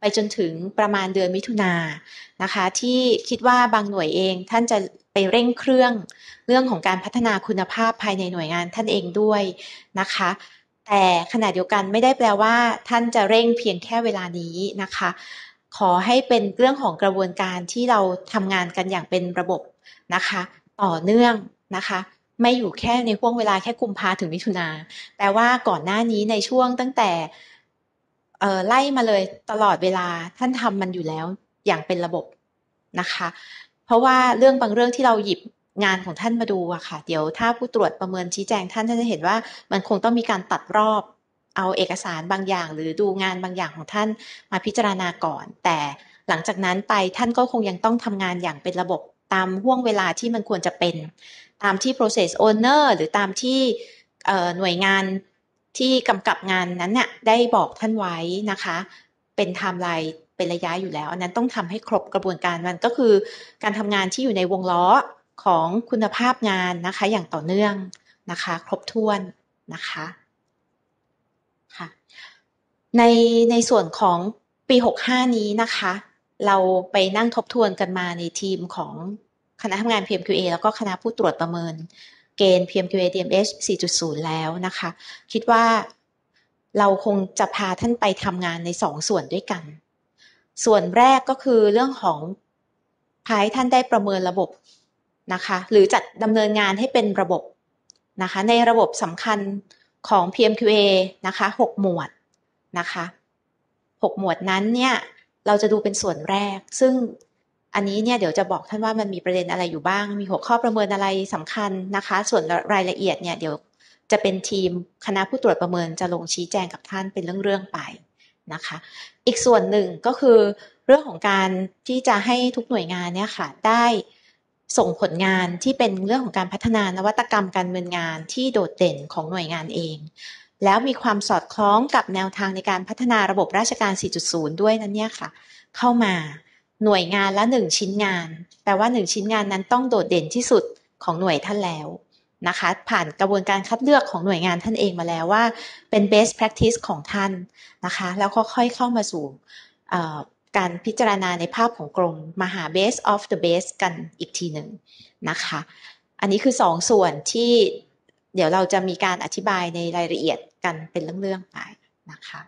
ไปจนถึงประมาณเดือนมิถุนานะคะ ที่คิดว่าบางหน่วยเองท่านจะไปเร่งเครื่องเรื่องของการพัฒนาคุณภาพภายในหน่วยงานท่านเองด้วยนะคะ แต่ขณะเดียวกันไม่ได้แปลว่า ท่านจะเร่งเพียงแค่เวลานี้นะคะ ขอให้เป็นเรื่องของกระบวนการที่เราทำงานกันอย่างเป็นระบบนะคะ ต่อเนื่องนะคะ ไม่อยู่แค่ในห่วงเวลาแค่กุมภาถึงมิถุนาแปลว่าก่อนหน้านี้ในช่วงตั้งแต่ไล่มาเลยตลอดเวลาท่านทำมันอยู่แล้วอย่างเป็นระบบนะคะเพราะว่าเรื่องบางเรื่องที่เราหยิบงานของท่านมาดูอะค่ะ เดี๋ยวถ้าผู้ตรวจประเมินชี้แจงท่านท่านจะเห็นว่า มันคงต้องมีการตัดรอบเอาเอกสารบางอย่าง หรือดูงานบางอย่างของท่านมาพิจารณาก่อน แต่หลังจากนั้นไปท่านก็คงยังต้องทำงานอย่างเป็นระบบตามห่วงเวลาที่มันควรจะเป็น ตามที่ process owner หรือตามที่หน่วยงานที่กำกับงานนั้นเนี่ยได้บอกท่านไว้นะคะ เป็นไทม์ไลน์เป็นระยะอยู่แล้วอันนั้นต้องทำให้ครบกระบวนการมันก็คือการทำงานที่อยู่ในวงล้อของคุณภาพงานนะคะอย่างต่อเนื่องนะคะครบถ้วนนะคะค่ะในในส่วนของปี 65 นี้นะคะ เราไปนั่งทบทวนกันมาในทีมของคณะทำงาน PMQA แล้วก็คณะผู้ตรวจประเมินเกณฑ์ PMQA DMH 4.0 แล้วนะคะ คิดว่าเราคงจะพาท่านไปทำงานในสองส่วนด้วยกันส่วนแรกก็คือเรื่องของพายท่านได้ประเมินระบบนะคะ หรือจัดดำเนินงานให้เป็นระบบนะคะในระบบสำคัญของ PMQA นะคะ6หมวดนะคะ6หมวดนั้นเนี่ยเราจะดูเป็นส่วนแรก ซึ่งอันนี้เนี่ยเดี๋ยวจะบอกท่านว่ามันมีประเด็นอะไรอยู่บ้าง มีหัวข้อประเมินอะไรสำคัญนะคะ ส่วนรายละเอียดเนี่ยเดี๋ยวจะเป็นทีมคณะผู้ตรวจประเมิน จะลงชี้แจงกับท่านเป็นเรื่องๆไปนะคะอีกส่วนหนึ่งก็คือเรื่องของการที่จะให้ทุกหน่วยงานเนี่ยค่ะได้ส่งผลงานที่เป็นเรื่องของการพัฒนานวัตกรรม การเมืองงาน ที่โดดเด่นของหน่วยงานเอง แล้วมีความสอดคล้องกับแนวทางในการพัฒนาระบบราชการ 4.0 ด้วยนั้นเนี่ยค่ะเข้ามาหน่วยงานละหนึ่งชิ้นงานแต่ว่าหนึ่งชิ้นงานนั้นต้องโดดเด่นที่สุดของหน่วยท่านแล้วนะคะผ่านกระบวนการคัดเลือกของหน่วยงานท่านเองมาแล้วว่าเป็น best practice ของท่านนะคะแล้วก็ค่อยเข้ามาสู่การพิจารณาในภาพของกรม มาหา b e s t of the b e s t กันอีกทีหนึ่งนะคะอันนี้คือสองส่วนที่เดี๋ยวเราจะมีการอธิบายในรายละเอียดกันเป็นเรื่องๆ ไปนะคะ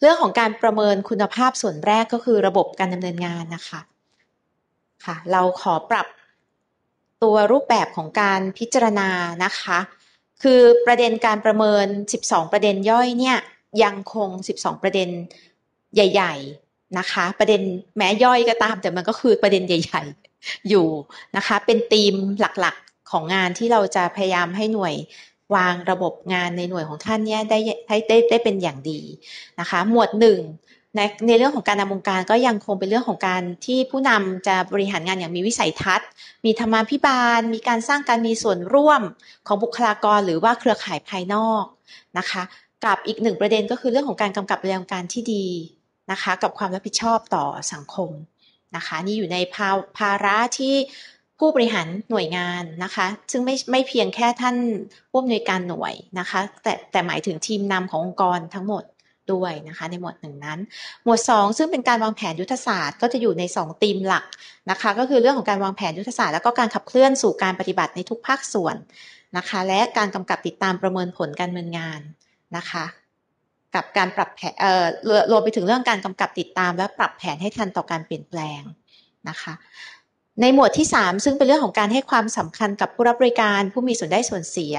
เรื่องของการประเมินคุณภาพส่วนแรกก็คือระบบการดำเนินงานนะคะค่ะเราขอปรับตัวรูปแบบของการพิจารณานะคะ คือประเด็นการประเมิน 12 ประเด็นย่อยเนี่ยยังคง 12 ประเด็นใหญ่ ๆนะคะ ประเด็นแม้ย่อยก็ตามแต่มันก็คือประเด็นใหญ่ ๆอยู่นะคะเป็นธีมหลักๆของงานที่เราจะพยายามให้หน่วยวางระบบงานในหน่วยของท่านเนี่ยได้ไดได้ได้เป็นอย่างดีนะคะ หมวดหนึ่งในในเรื่องของการนำองค์การก็ยังคงเป็นเรื่องของการที่ผู้นำจะบริหารงานอย่างมีวิสัยทัศน์ มีธรรมาภิบาล มีการสร้างการมีส่วนร่วมของบุคลากร หรือว่าเครือข่ายภายนอก นะคะกับอีกหนึ่งประเด็นก็คือเรื่องของการกำกับดูแลองค์การที่ดีนะคะกับความรับผิดชอบต่อสังคมนะคะนี่อยู่ในภาภาระที่ผู้บริหารหน่วยงานนะคะ ซึ่งไม่ไม่เพียงแค่ท่านผู้อำนวยการหน่วยนะคะ แต่แต่หมายถึงทีมนำขององค์กรทั้งหมดด้วยนะคะในหมวดหนึ่งนั้นหมวด 2 ซึ่งเป็นการวางแผนยุทธศาสตร์ก็จะอยู่ใน2ธีมหลักนะคะก็คือเรื่องของการวางแผนยุทธศาสตร์แล้วก็การขับเคลื่อนสู่การปฏิบัติในทุกภาคส่วนนะคะและการกำกับติดตามประเมินผลการดำเนินงานนะคะกับการปรับแผนเอ่อรวมไปถึงเรื่องการกำกับติดตามและปรับแผนให้ทันต่อการเปลี่ยนแปลงนะคะในหมวดที่ 3 ซึ่งเป็นเรื่องของการให้ความสำคัญกับผู้รับบริการผู้มีส่วนได้ส่วนเสีย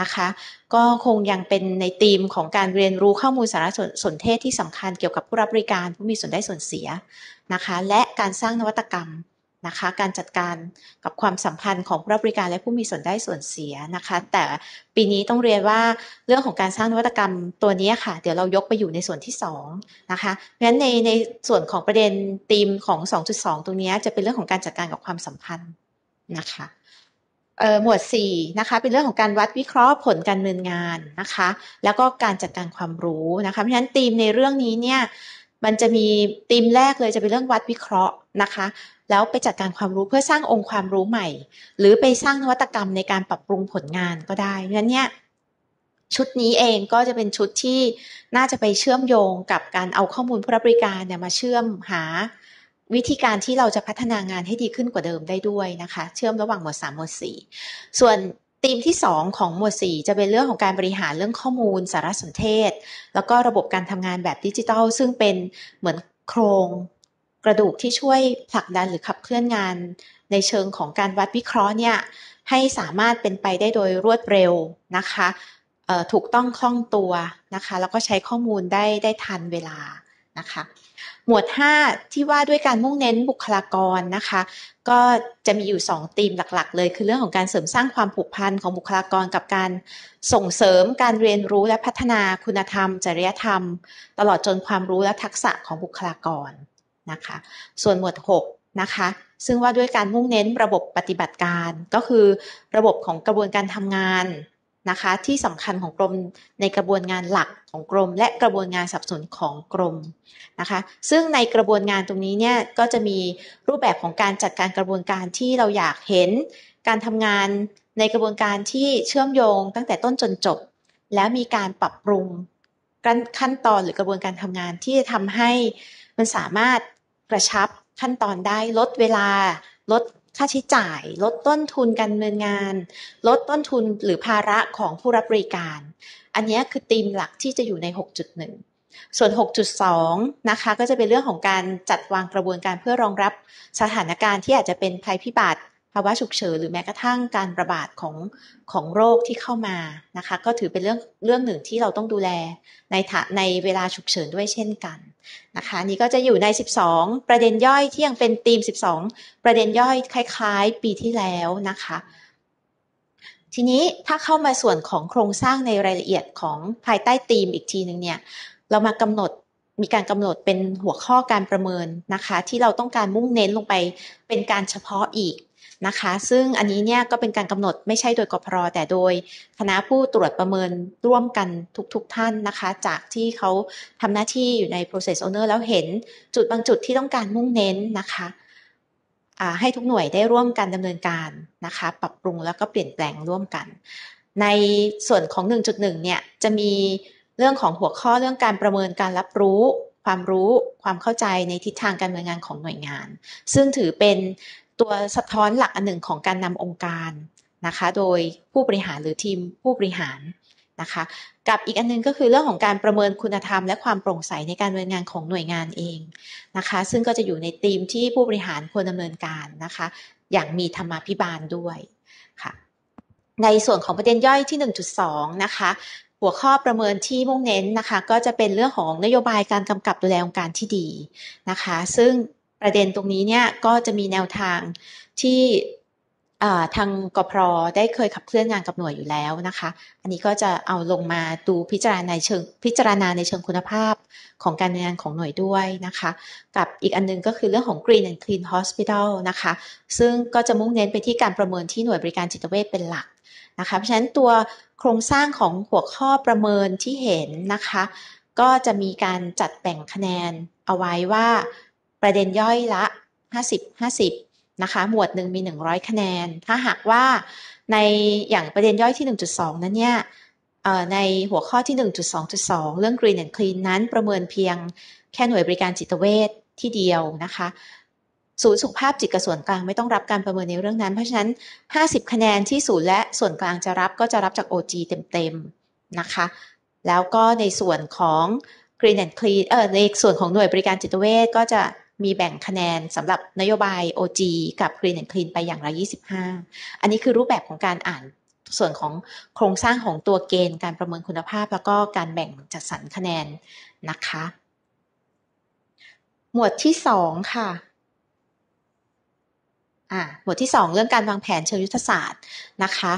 นะคะก็คงยังเป็นในธีมของการเรียนรู้ข้อมูลสารสนสนเทศที่สำคัญเกี่ยวกับผู้รับบริการผู้มีส่วนได้ส่วนเสียนะคะ และการสร้างนวัตกรรมนะคะ การจัดการกับความสัมพันธ์ของผู้รับบริการและผู้มีส่วนได้ส่วนเสียนะคะ แต่ปีนี้ต้องเรียนว่าเรื่องของการสร้างนวัตกรรมตัวนี้ค่ะ เดี๋ยวเรายกไปอยู่ในส่วนที่2นะคะเพราะฉะนั้นในในส่วนของประเด็นธีมของ 2.2 ตรงนี้จะเป็นเรื่องของการจัดการกับความสัมพันธ์นะคะหมวด4นะคะ เป็นเรื่องของการวัดวิเคราะห์ผลการดำเนินงานนะคะ แล้วก็การจัดการความรู้นะคะ เพราะฉะนั้นธีมในเรื่องนี้เนี่ย มันจะมีธีมแรกเลยจะเป็นเรื่องวัดวิเคราะห์นะคะ แล้วไปจัดการความรู้เพื่อสร้างองค์ความรู้ใหม่ หรือไปสร้างนวัตกรรมในการปรับปรุงผลงานก็ได้เพราะฉะนั้นเนี่ยชุดนี้เองก็จะเป็นชุดที่น่าจะไปเชื่อมโยงกับการเอาข้อมูลผู้รับบริการเนี่ยมาเชื่อมหาวิธีการที่เราจะพัฒนางานให้ดีขึ้นกว่าเดิมได้ด้วยนะคะ เชื่อมระหว่างหมวด 3 หมวด 4 ส่วนธีมที่ 2 ของหมวด 4 จะเป็นเรื่องของการบริหารเรื่องข้อมูลสารสนเทศ แล้วก็ระบบการทำงานแบบดิจิทัลซึ่งเป็นเหมือนโครงกระดูกที่ช่วยผลักดันหรือขับเคลื่อนงาน ในเชิงของการวัดวิเคราะห์เนี่ย ให้สามารถเป็นไปได้โดยรวดเร็วนะคะถูกต้องคล่องตัวนะคะ แล้วก็ใช้ข้อมูลได้ได้ทันเวลานะคะหมวด 5 ที่ว่าด้วยการมุ่งเน้นบุคลากรนะคะ ก็จะมีอยู่2ธีมหลักๆ เลย คือเรื่องของการเสริมสร้างความผูกพันของบุคลากร กับการส่งเสริมการเรียนรู้และพัฒนาคุณธรรม จริยธรรม ตลอดจนความรู้และทักษะของบุคลากรนะคะส่วนหมวด 6 นะคะ ซึ่งว่าด้วยการมุ่งเน้นระบบปฏิบัติการ ก็คือระบบของกระบวนการทำงานนะคะที่สำคัญของกรมในกระบวนงานหลักของกรม และกระบวนงานสับสนของกรมนะคะซึ่งในกระบวนงานตรงนี้เนี่ยก็จะมีรูปแบบของการจัดการกระบวนการที่เราอยากเห็น การทำงานในกระบวนการที่เชื่อมโยงตั้งแต่ต้นจนจบ แล้วมีการปรับปรุง ขั้นตอนหรือกระบวนการทำงานที่จะทำให้มันสามารถกระชับขั้นตอนได้ลดเวลาลดค่าใช้จ่ายลดต้นทุนการเนินงาน ลดต้นทุนหรือภาระของผู้รับบริการ อันนี้คือธีมหลักที่จะอยู่ใน 6.1 ส่วน 6.2 นะคะก็จะเป็นเรื่องของการจัดวางกระบวนการเพื่อรองรับสถานการณ์ที่อาจจะเป็นภัยพิบัติภาวะฉุกเฉินหรือแม้กระทั่งการระบาดของของโรคที่เข้ามา นะคะ ก็ถือเป็นเรื่องเรื่องหนึ่งที่เราต้องดูแลในในเวลาฉุกเฉินด้วยเช่นกันนะคะนี่ก็จะอยู่ใน 12 ประเด็นย่อยที่ยังเป็นธีม 12 ประเด็นย่อย คล้าย ๆ ปีที่แล้วนะคะ ทีนี้ถ้าเข้ามาส่วนของโครงสร้างในรายละเอียดของภายใต้ธีมอีกทีหนึ่งเนี่ยเรามากำหนดมีการกำหนดเป็นหัวข้อการประเมินนะคะที่เราต้องการมุ่งเน้นลงไปเป็นการเฉพาะอีกนะคะซึ่งอันนี้เนี่ยก็เป็นการกำหนดไม่ใช่โดยกพร แต่โดยคณะผู้ตรวจประเมินร่วมกันทุกๆทท่านนะคะ จากที่เขาทำหน้าที่อยู่ใน process owner แล้วเห็นจุดบางจุดที่ต้องการมุ่งเน้นนะคะให้ทุกหน่วยได้ร่วมกันดำเนินการนะคะ ปรับปรุงแล้วก็เปลี่ยนแปลงร่วมกัน ในส่วนของ 1.1เนี่ยจะมีเรื่องของหัวข้อเรื่องการประเมินการรับรู้ ความรู้ความเข้าใจในทิศทางการดำเนินงานของหน่วยงาน ซึ่งถือเป็นตัวสะท้อนหลักอันหนึ่งของการนำองค์การนะคะโดยผู้บริหารหรือทีมผู้บริหารนะคะกับอีกอันนึงก็คือเรื่องของการประเมินคุณธรรมและความโปร่งใสในการดำเนินงานของหน่วยงานเองนะคะ ซึ่งก็จะอยู่ในทีมที่ผู้บริหารควรดำเนินการนะคะอย่างมีธรรมาภิบาลด้วยค่ะในส่วนของประเด็นย่อยที่ 1.2 นะคะ หัวข้อประเมินที่มุ่งเน้นนะคะก็จะเป็นเรื่องของนโยบายการกำกับดูแลองค์การที่ดีนะคะ ซึ่งประเด็นตรงนี้เนี่ยก็จะมีแนวทางที่ทางกพร ได้เคยขับเคลื่อนงานกับหน่วยอยู่แล้วนะคะ อันนี้ก็จะเอาลงมาดูพิจารณาในเชิงพิจารณาในเชิงคุณภาพของการงานของหน่วยด้วยนะคะ กับอีกอันนึงก็คือเรื่องของ Green and Clean Hospital นะคะ ซึ่งก็จะมุ่งเน้นไปที่การประเมินที่หน่วยบริการจิตเวชเป็นหลักนะคะ เพราะฉะนั้นตัวโครงสร้างของหัวข้อประเมินที่เห็นนะคะ ก็จะมีการจัดแบ่งคะแนนเอาไว้ว่าประเด็นย่อยละ 50 50 นะคะ หมวดหนึ่งมี 100 คะแนน ถ้าหากว่าในอย่างประเด็นย่อยที่ 1.2 นั้นเนี่ยในหัวข้อที่ 1.2.2 เรื่อง Green and Clean นั้นประเมินเพียงแค่หน่วยบริการจิตเวชที่เดียวนะคะศูนย์สุขภาพจิตกับส่วนกลางไม่ต้องรับการประเมินในเรื่องนั้น เพราะฉะนั้น 50 คะแนนที่ศูนย์และส่วนกลางจะรับก็จะรับจาก OG เต็มๆนะคะ แล้วก็ในส่วนของ Green and Clean เออในส่วนของหน่วยบริการจิตเวชก็จะมีแบ่งคะแนนสำหรับนโยบาย OG กับ Green and Clean ไปอย่างละ 25 อันนี้คือรูปแบบของการอ่าน ส่วนของโครงสร้างของตัวเกณฑ์การประเมินคุณภาพแล้วก็การแบ่งจัดสรรคะแนนนะคะ หมวดที่ 2 ค่ะ หมวดที่ 2 เรื่องการวางแผนเชิงยุทธศาสตร์นะคะ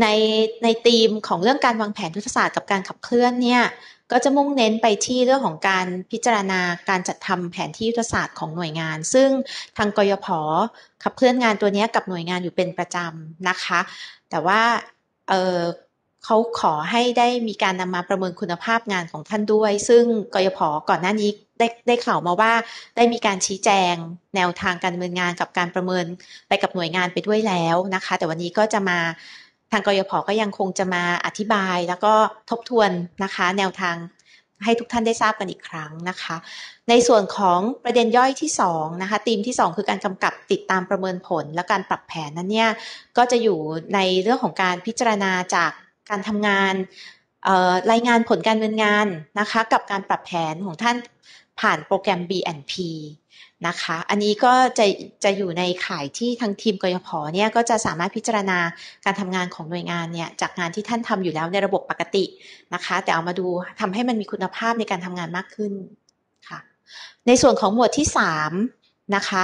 ในในธีมของเรื่องการวางแผนยุทธศาสตร์กับการขับเคลื่อนเนี่ยก็จะมุ่งเน้นไปที่เรื่องของการพิจารณาการจัดทำแผนที่ยุทธศาสตร์ของหน่วยงาน ซึ่งทางกยพขับเคลื่อนงานตัวนี้กับหน่วยงานอยู่เป็นประจำนะคะ แต่ว่าเเขาขอให้ได้มีการนำมาประเมินคุณภาพงานของท่านด้วย ซึ่งกยพก่อนหน้านี้ได้ได้ข่าวมาว่าได้มีการชี้แจง แนวทางการดำเนินงานกับการประเมินไปกับหน่วยงานไปด้วยแล้วนะคะ แต่วันนี้ก็จะมาทางกยพก็ยังคงจะมาอธิบายแล้วก็ทบทวนนะคะ แนวทางให้ทุกท่านได้ทราบกันอีกครั้งนะคะ ในส่วนของประเด็นย่อยที่2นะคะธีมที่ 2 คือการกำกับติดตามประเมินผล และการปรับแผน นั้นเนี่ยก็จะอยู่ในเรื่องของการพิจารณาจากการทำงานรายงานผลการดำเนินงานนะคะกับการปรับแผนของท่านผ่านโปรแกรม BNP นะคะ อันนี้ก็จะจะอยู่ในข่ายที่ทางทีมกยพเนี่ยก็จะสามารถพิจารณาการทำงานของหน่วยงานเนี่ย จากงานที่ท่านทำอยู่แล้วในระบบปกตินะคะแต่เอามาดูทำให้มันมีคุณภาพในการทำงานมากขึ้นค่ะในส่วนของหมวดที่3นะคะ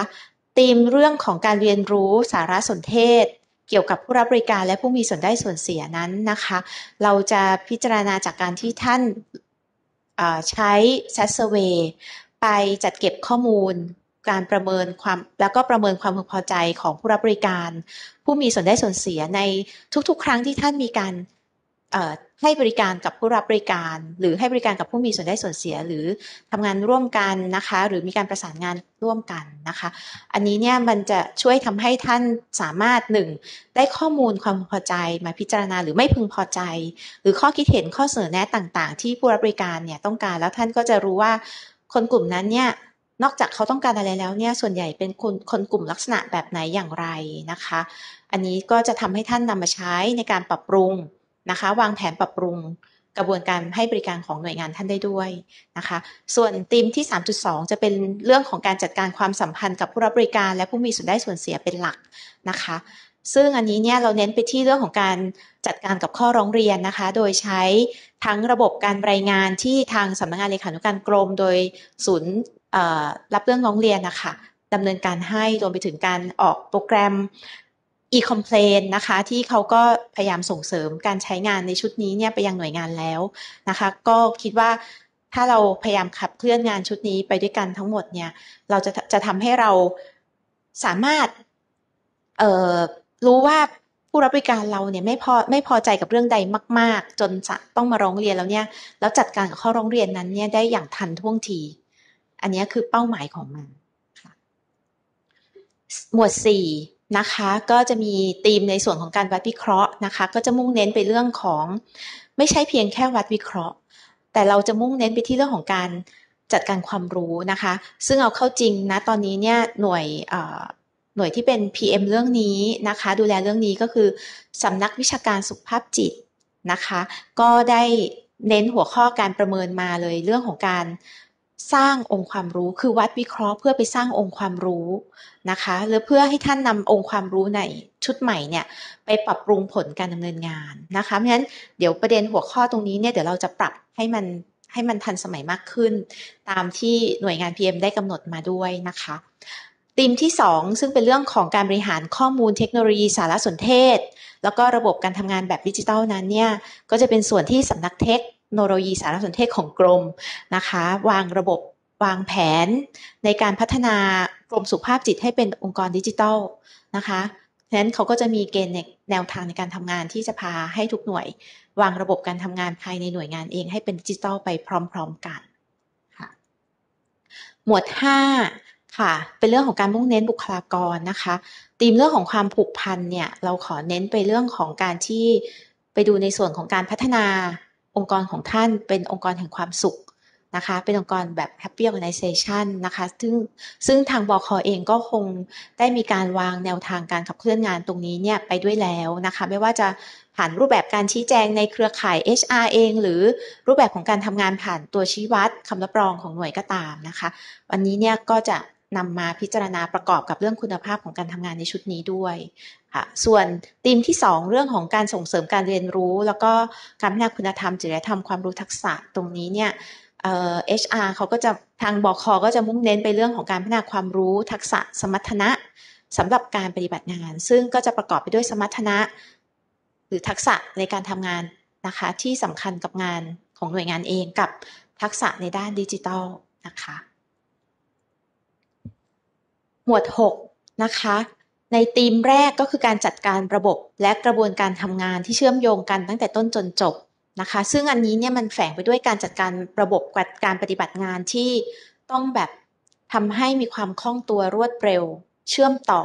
ธีมเรื่องของการเรียนรู้สารสนเทศ เกี่ยวกับผู้รับบริการและผู้มีส่วนได้ส่วนเสียนั้นนะคะเราจะพิจารณาจากการที่ท่านใช้ s ซ s เซ r v ไปจัดเก็บข้อมูลการประเมินความแล้วก็ประเมินความพึงพอใจของผู้รับบริการ ผู้มีส่วนได้ส่วนเสียในทุก ๆ ครั้งที่ท่านมีการให้บริการกับผู้รับบริการ หรือให้บริการกับผู้มีส่วนได้ส่วนเสียหรือทำงานร่วมกันนะคะ หรือมีการประสานงานร่วมกันนะคะ อันนี้เนี่ยมันจะช่วยทำให้ท่านสามารถหนึ่งได้ข้อมูลความพอใจมาพิจารณาหรือไม่พึงพอใจ หรือข้อคิดเห็นข้อเสนอแนะต่างๆ ที่ผู้รับบริการเนี่ยต้องการแล้วท่านก็จะรู้ว่าคนกลุ่มนั้นเนี่ยนอกจากเขาต้องการอะไรแล้วเนี่ยส่วนใหญ่เป็นคนคนกลุ่มลักษณะแบบไหนอย่างไรนะคะ อันนี้ก็จะทำให้ท่านนำมาใช้ในการปรับปรุงนะคะ วางแผนปรับปรุงกระบวนการให้บริการของหน่วยงานท่านได้ด้วยนะคะ ส่วนธีมที่ 3.2 จะเป็นเรื่องของการจัดการความสัมพันธ์กับผู้รับบริการและผู้มีส่วนได้ส่วนเสียเป็นหลักนะคะ ซึ่งอันนี้เนี่ยเราเน้นไปที่เรื่องของการจัดการกับข้อร้องเรียนนะคะ โดยใช้ทั้งระบบการรายงานที่ทางสำนักงงานเลขานุการกรมโดยศูนย์รับเรื่องร้องเรียนนะคะดำเนินการให้รวมไปถึงการออกโปรแกรม e-complain นะคะ ที่เขาก็พยายามส่งเสริมการใช้งานในชุดนี้เนี่ย ไปยังหน่วยงานแล้วนะคะ ก็คิดว่าถ้าเราพยายามขับเคลื่อนงานชุดนี้ไปด้วยกันทั้งหมดเนี่ย เราจะจะทำให้เราสามารถรู้ว่าผู้รับบริการเราเนี่ยไม่พอไม่พอใจกับเรื่องใดมาก ๆ จนจะต้องมาร้องเรียนแล้วเนี่ย แล้วจัดการกับข้อร้องเรียนนั้นเนี่ยได้อย่างทันท่วงทีอันนี้คือเป้าหมายของมันหมวด 4 นะคะ ก็จะมีธีมในส่วนของการวัดวิเคราะห์นะคะ ก็จะมุ่งเน้นไปเรื่องของ ไม่ใช่เพียงแค่วัดวิเคราะห์ แต่เราจะมุ่งเน้นไปที่เรื่องของการจัดการความรู้นะคะ ซึ่งเอาเข้าจริงนะ ตอนนี้เนี่ยหน่วยหน่วยที่เป็น PM เรื่องนี้นะคะ ดูแลเรื่องนี้ก็คือสำนักวิชาการสุขภาพจิตนะคะ ก็ได้เน้นหัวข้อการประเมินมาเลยเรื่องของการสร้างองค์ความรู้คือวัดวิเคราะห์เพื่อไปสร้างองค์ความรู้นะคะหรือเพื่อให้ท่านนำองค์ความรู้ในชุดใหม่เนี่ยไปปรับปรุงผลการดำเนินงานนะคะเพราะฉะนั้นเดี๋ยวประเด็นหัวข้อตรงนี้เนี่ยเดี๋ยวเราจะปรับให้มันให้มันทันสมัยมากขึ้น ตามที่หน่วยงาน PM ได้กำหนดมาด้วยนะคะธีมที่ 2 ซึ่งเป็นเรื่องของการบริหารข้อมูลเทคโนโลยีสารสนเทศ แล้วก็ระบบการทำงานแบบดิจิทัลนั้นเนี่ยก็จะเป็นส่วนที่สำนักเทคโนโลยีสารสนเทศของกรมนะคะวางระบบวางแผนในการพัฒนากรมสุขภาพจิตให้เป็นองค์กรดิจิทัลนะคะฉะนั้นเขาก็จะมีเกณฑ์แนวทางในการทำงานที่จะพาให้ทุกหน่วย วางระบบการทำงานภายในหน่วยงานเองให้เป็นดิจิทัลไปพร้อม ๆกันค่ะหมวด5ค่ะเป็นเรื่องของการมุ่งเน้นบุคลากรนะคะตีมเรื่องของความผูกพันเนี่ย เราขอเน้นไปเรื่องของการที่ไปดูในส่วนของการพัฒนาองค์กรของท่านเป็นองค์กรแห่งความสุขนะคะ เป็นองค์กรแบบ Happy Organization นะคะ ซึ่งซึ่งทางบอคอเองก็คงได้มีการวางแนวทางการขับเคลื่อนงานตรงนี้เนี่ยไปด้วยแล้วนะคะ ไม่ว่าจะผ่านรูปแบบการชี้แจงในเครือข่าย HR เอง หรือรูปแบบของการทำงานผ่านตัวชี้วัดคำรับรองของหน่วยก็ตามนะคะ วันนี้เนี่ยก็จะนำมาพิจารณาประกอบกับเรื่องคุณภาพของการทำงานในชุดนี้ด้วยค่ะส่วนธีมที่ 2 เรื่องของการส่งเสริมการเรียนรู้แล้วก็การพัฒนาคุณธรรมจริยธรรมความรู้ทักษะตรงนี้เนี่ยเอ่อ HR เขาก็จะทางบอคอก็จะมุ่งเน้นไปเรื่องของการพัฒนาความรู้ ทักษะ สมรรถนะสำหรับการปฏิบัติงาน ซึ่งก็จะประกอบไปด้วยสมรรถนะ หรือทักษะในการทำงานนะคะ ที่สำคัญกับงานของหน่วยงานเองกับทักษะในด้านดิจิทัลนะคะหมวด6นะคะ ในธีมแรกก็คือการจัดการระบบและกระบวนการทำงานที่เชื่อมโยงกันตั้งแต่ต้นจนจบนะคะซึ่งอันนี้เนี่ยมันแฝงไปด้วยการจัดการระบบการปฏิบัติงานที่ต้องแบบทำให้มีความคล่องตัวรวดเร็วเชื่อมต่อ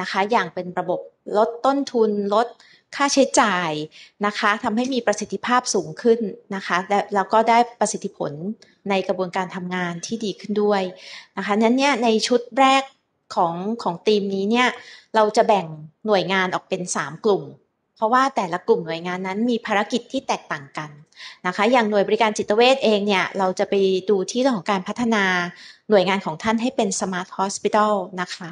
นะคะอย่างเป็นระบบลดต้นทุนลดค่าใช้จ่ายนะคะทำให้มีประสิทธิภาพสูงขึ้นนะคะแล้วก็ได้ประสิทธิผลในกระบวนการทำงานที่ดีขึ้นด้วยนะคะนั้นเนี่ยในชุดแรกของของทีมนี้เนี่ยเราจะแบ่งหน่วยงานออกเป็น 3 กลุ่ม เพราะว่าแต่ละกลุ่มหน่วยงานนั้นมีภารกิจที่แตกต่างกันนะคะ อย่างหน่วยบริการจิตเวชเองเนี่ยเราจะไปดูที่เรื่องของการพัฒนาหน่วยงานของท่านให้เป็นสมาร์ทฮอสพิทอลนะคะ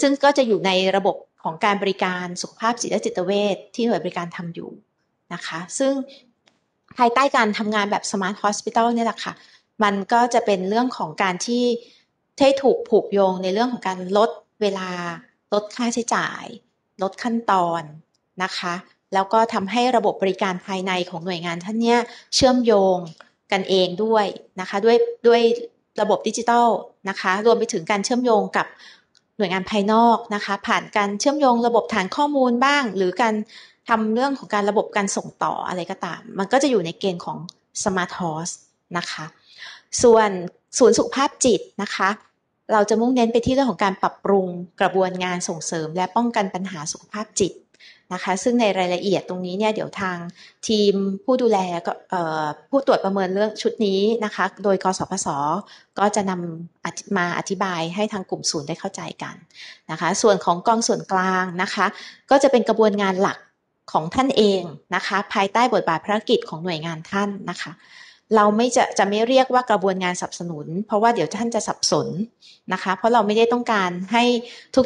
ซึ่งก็จะอยู่ในระบบของการบริการสุขภาพจิตและจิตเวชที่หน่วยบริการทำอยู่นะคะ ซึ่งภายใต้การทำงานแบบสมาร์ทฮอสพิทอลเนี่ยแหละค่ะมันก็จะเป็นเรื่องของการที่ให้ถูกผูกโยงในเรื่องของการลดเวลา ลดค่าใช้จ่าย ลดขั้นตอนนะคะ แล้วก็ทำให้ระบบบริการภายในของหน่วยงานท่านเนี้ยเชื่อมโยงกันเองด้วยนะคะด้วยด้วยระบบดิจิทัลนะคะ รวมไปถึงการเชื่อมโยงกับหน่วยงานภายนอกนะคะ ผ่านการเชื่อมโยงระบบฐานข้อมูลบ้าง หรือการทำเรื่องของการระบบการส่งต่ออะไรก็ตาม มันก็จะอยู่ในเกณฑ์ของ Smart h o s สนะคะส่วนศูนย์สุขภาพจิตนะคะ เราจะมุ่งเน้นไปที่เรื่องของการปรับปรุงกระบวนงานส่งเสริมและป้องกันปัญหาสุขภาพจิตนะคะ ซึ่งในรายละเอียดตรงนี้เนี่ยเดี๋ยวทางทีมผู้ดูแลก็ผู้ตรวจประเมินเรื่องชุดนี้นะคะ โดยกสพส ก็จะนำมาอธิบายให้ทางกลุ่มศูนย์ได้เข้าใจกันนะคะ ส่วนของกองส่วนกลางนะคะ ก็จะเป็นกระบวนงานหลักของท่านเองนะคะ ภายใต้บทบาทภารกิจของหน่วยงานท่านนะคะเราไม่จะจะไม่เรียกว่ากระบวนงานสนับสนุน เพราะว่าเดี๋ยวท่านจะสับสนนะคะ เพราะเราไม่ได้ต้องการให้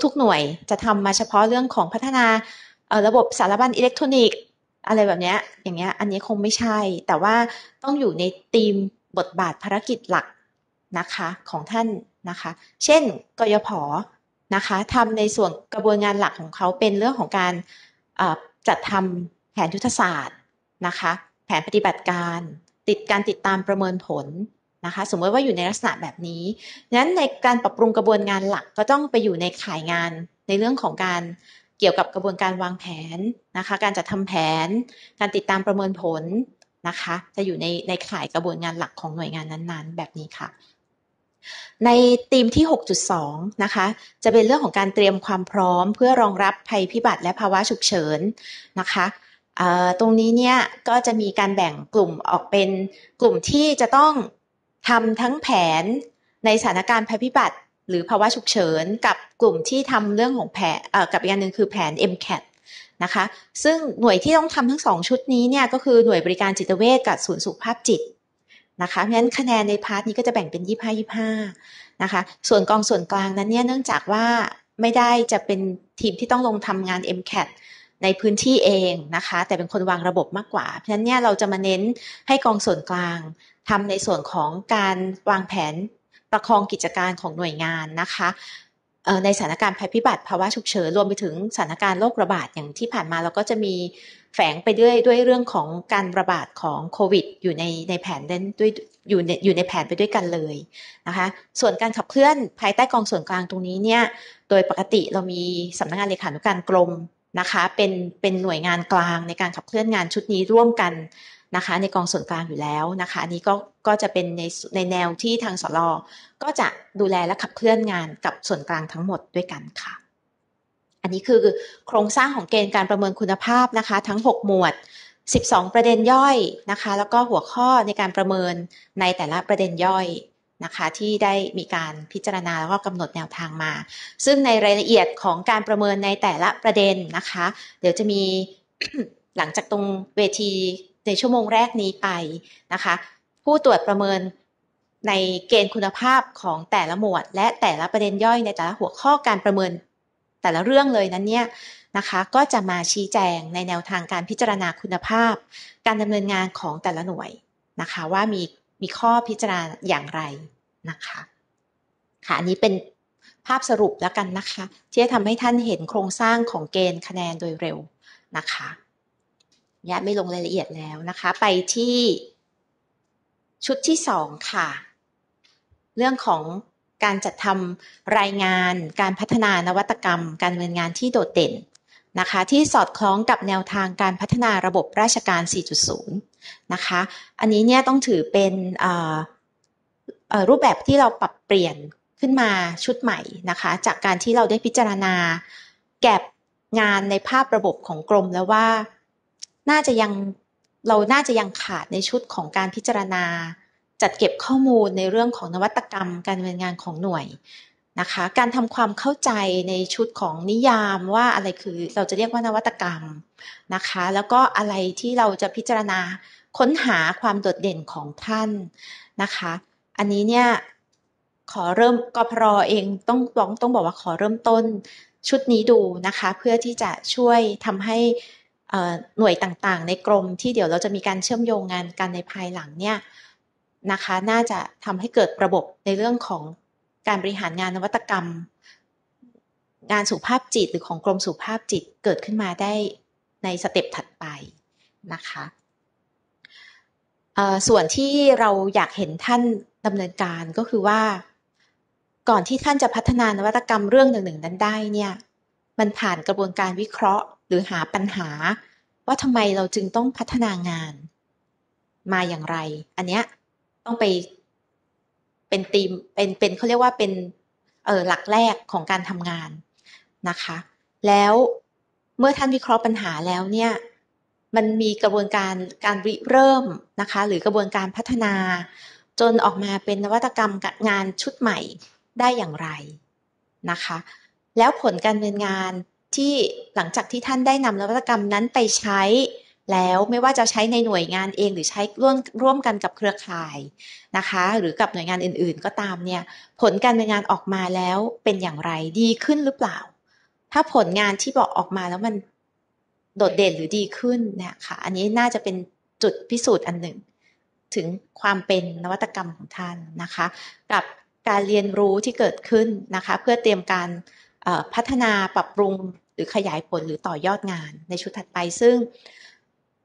ทุกๆ หน่วย จะทำมาเฉพาะเรื่องของพัฒนาระบบสารบัญอิเล็กทรอนิกส์อะไรแบบนี้อย่างเงี้ยอันนี้คงไม่ใช่ แต่ว่าต้องอยู่ในธีมบทบาทภารกิจหลักนะคะของท่านนะคะ เช่นกยพนะคะทำในส่วนกระบวนงานหลักของเขาเป็นเรื่องของการจัดทำแผนยุทธศาสตร์นะคะ แผนปฏิบัติการติดการติดตามประเมินผลนะคะ สมมติว่าอยู่ในลักษณะแบบนี้นั้นในการปรับปรุงกระบวนงานหลักก็ต้องไปอยู่ในข่ายงาน ในเรื่องของการเกี่ยวกับกระบวนการวางแผนนะคะ การจัดทำาแผน การติดตามประเมินผลนะคะ จะอยู่ในในข่ายกระบวนงานหลักของหน่วยงานนั้นๆ แบบนี้ค่ะ ในธีมที่ 6.2 นะคะ จะเป็นเรื่องของการเตรียมความพร้อม เพื่อรองรับภัยพิบัติและภาวะฉุกเฉินนะคะตรงนี้เนี่ยก็จะมีการแบ่งกลุ่มออกเป็นกลุ่มที่จะต้องทำทั้งแผนในสถานการณ์ภัยพิบัติ หรือภาวะฉุกเฉินกับกลุ่มที่ทำเรื่องของแผนกับอีกอันหนึ่งคือแผน MCAT นะคะซึ่งหน่วยที่ต้องทำทั้งสองชุดนี้เนี่ยก็คือหน่วยบริการจิตเวชกับศูนย์สุขภาพจิตนะคะเพราะฉะนั้นคะแนนในพาร์ทนี้ก็จะแบ่งเป็น25 25นะคะส่วนกองส่วนกลางนั้นเนี่ยเนื่องจากว่าไม่ได้จะเป็นทีมที่ต้องลงทำงาน MCAT ในพื้นที่เองนะคะ แต่เป็นคนวางระบบมากกว่าเพราะฉะนั้น เนี่ยเราจะมาเน้นให้กองส่วนกลางทำในส่วนของการวางแผนประคองกิจการของหน่วยงานนะคะในสถานการณ์ภัยพิบัติภาวะฉุกเฉินรวมไปถึงสถานการณ์โรคระบาดอย่างที่ผ่านมาเราก็จะมีแฝงไปด้วยด้วยเรื่องของการระบาดของโควิด อยู่ในในแผนด้วยอยู่ในอยู่ในแผนไปด้วยกันเลยนะคะส่วนการขับเคลื่อนภายใต้กองส่วนกลางตรงนี้เนี่ยโดยปกติเรามีสำนักงงานเลขานุการกรมนะคะเป็นเป็นหน่วยงานกลางในการขับเคลื่อนงานชุดนี้ร่วมกันนะคะในกองส่วนกลางอยู่แล้วนะคะอันนี้ก็ก็จะเป็นในในแนวที่ทางสลอก็จะดูแลและขับเคลื่อนงานกับส่วนกลางทั้งหมดด้วยกันค่ะ อันนี้คือโครงสร้างของเกณฑ์การประเมินคุณภาพนะคะ ทั้ง 6 หมวด 12 ประเด็นย่อยนะคะแล้วก็หัวข้อในการประเมินในแต่ละประเด็นย่อยนะคะ ที่ได้มีการพิจารณาแล้วก็กำหนดแนวทางมา ซึ่งในรายละเอียดของการประเมินในแต่ละประเด็นนะคะ เดี๋ยวจะมีหลังจากตรงเวทีในชั่วโมงแรกนี้ไปนะคะ ผู้ตรวจประเมินในเกณฑ์คุณภาพของแต่ละหมวด และแต่ละประเด็นย่อยในแต่ละหัวข้อการประเมินแต่ละเรื่องเลยนั้นเนี่ยนะคะก็จะมาชี้แจงในแนวทางการพิจารณาคุณภาพ การดำเนินงานของแต่ละหน่วยนะคะ ว่ามีมีข้อพิจารณาอย่างไรนะคะค่ะอันนี้เป็นภาพสรุปแล้วกันนะคะ ที่จะทำให้ท่านเห็นโครงสร้างของเกณฑ์คะแนนโดยเร็วนะคะยะไม่ลงรายละเอียดแล้วนะคะ ไปที่ ชุดที่สองค่ะเรื่องของการจัดทำรายงาน การพัฒนานวัตกรรม การเงินงานที่โดดเด่นนะคะที่สอดคล้องกับแนวทางการพัฒนาระบบราชการ 4.0นะคะ อันนี้เนี่ยต้องถือเป็นรูปแบบที่เราปรับเปลี่ยนขึ้นมาชุดใหม่นะคะ จากการที่เราได้พิจารณาแก็บงานในภาพระบบของกรมแล้วว่าน่าจะยังเราน่าจะยังขาดในชุดของการพิจารณาจัดเก็บข้อมูลในเรื่องของนวัตกรรมการดำเนินงานของหน่วยนะคะการทำความเข้าใจในชุดของนิยามว่าอะไรคือเราจะเรียกว่านวัตกรรมนะคะ แล้วก็อะไรที่เราจะพิจารณาค้นหาความโดดเด่นของท่านนะคะ อันนี้เนี่ยขอเริ่มกพรอเองต้องต้องต้องบอกว่าขอเริ่มต้นชุดนี้ดูนะคะเพื่อที่จะช่วยทำให้หน่วยต่างๆ ในกรมที่เดี๋ยวเราจะมีการเชื่อมโยงงานกันในภายหลังเนี่ยนะคะน่าจะทำให้เกิดระบบในเรื่องของการบริหารงานนวัตกรรมงานสุขภาพจิตหรือของกรมสุขภาพจิตเกิดขึ้นมาได้ในสเต็ปถัดไปนะคะส่วนที่เราอยากเห็นท่านดำเนินการก็คือว่า ก่อนที่ท่านจะพัฒนานวัตกรรมเรื่องหนึ่งๆนั้นได้เนี่ยมันผ่านกระบวนการวิเคราะห์ หรือหาปัญหา ว่าทำไมเราจึงต้องพัฒนางานมาอย่างไรอันเนี้ยต้องไปเป็นทีมเป็นเป็นเขาเรียกว่าเป็นเออหลักแรกของการทำงานนะคะแล้วเมื่อท่านวิเคราะห์ปัญหาแล้วเนี่ยมันมีกระบวนการการริเริ่มนะคะ หรือกระบวนการพัฒนา จนออกมาเป็นนวัตกรรมงานชุดใหม่ได้อย่างไรนะคะแล้วผลการดำเนินงานที่หลังจากที่ท่านได้นำนวัตกรรมนั้นไปใช้แล้วไม่ว่าจะใช้ในหน่วยงานเองหรือใช้ร่วมร่วมกันกับเครือข่ายนะคะ หรือกับหน่วยงานอื่นๆ ก็ตามเนี่ย ผลการดำเนินงานออกมาแล้วเป็นอย่างไรดีขึ้นหรือเปล่า ถ้าผลงานที่บอกออกมาแล้วมันโดดเด่นหรือดีขึ้นนะคะอันนี้น่าจะเป็นจุดพิสูจน์อันหนึ่ง ถึงความเป็นนวัตกรรมของท่านนะคะ กับการเรียนรู้ที่เกิดขึ้นนะคะ เพื่อเตรียมการพัฒนาปรับปรุงหรือขยายผลหรือต่อยอดงานในชุดถัดไปซึ่ง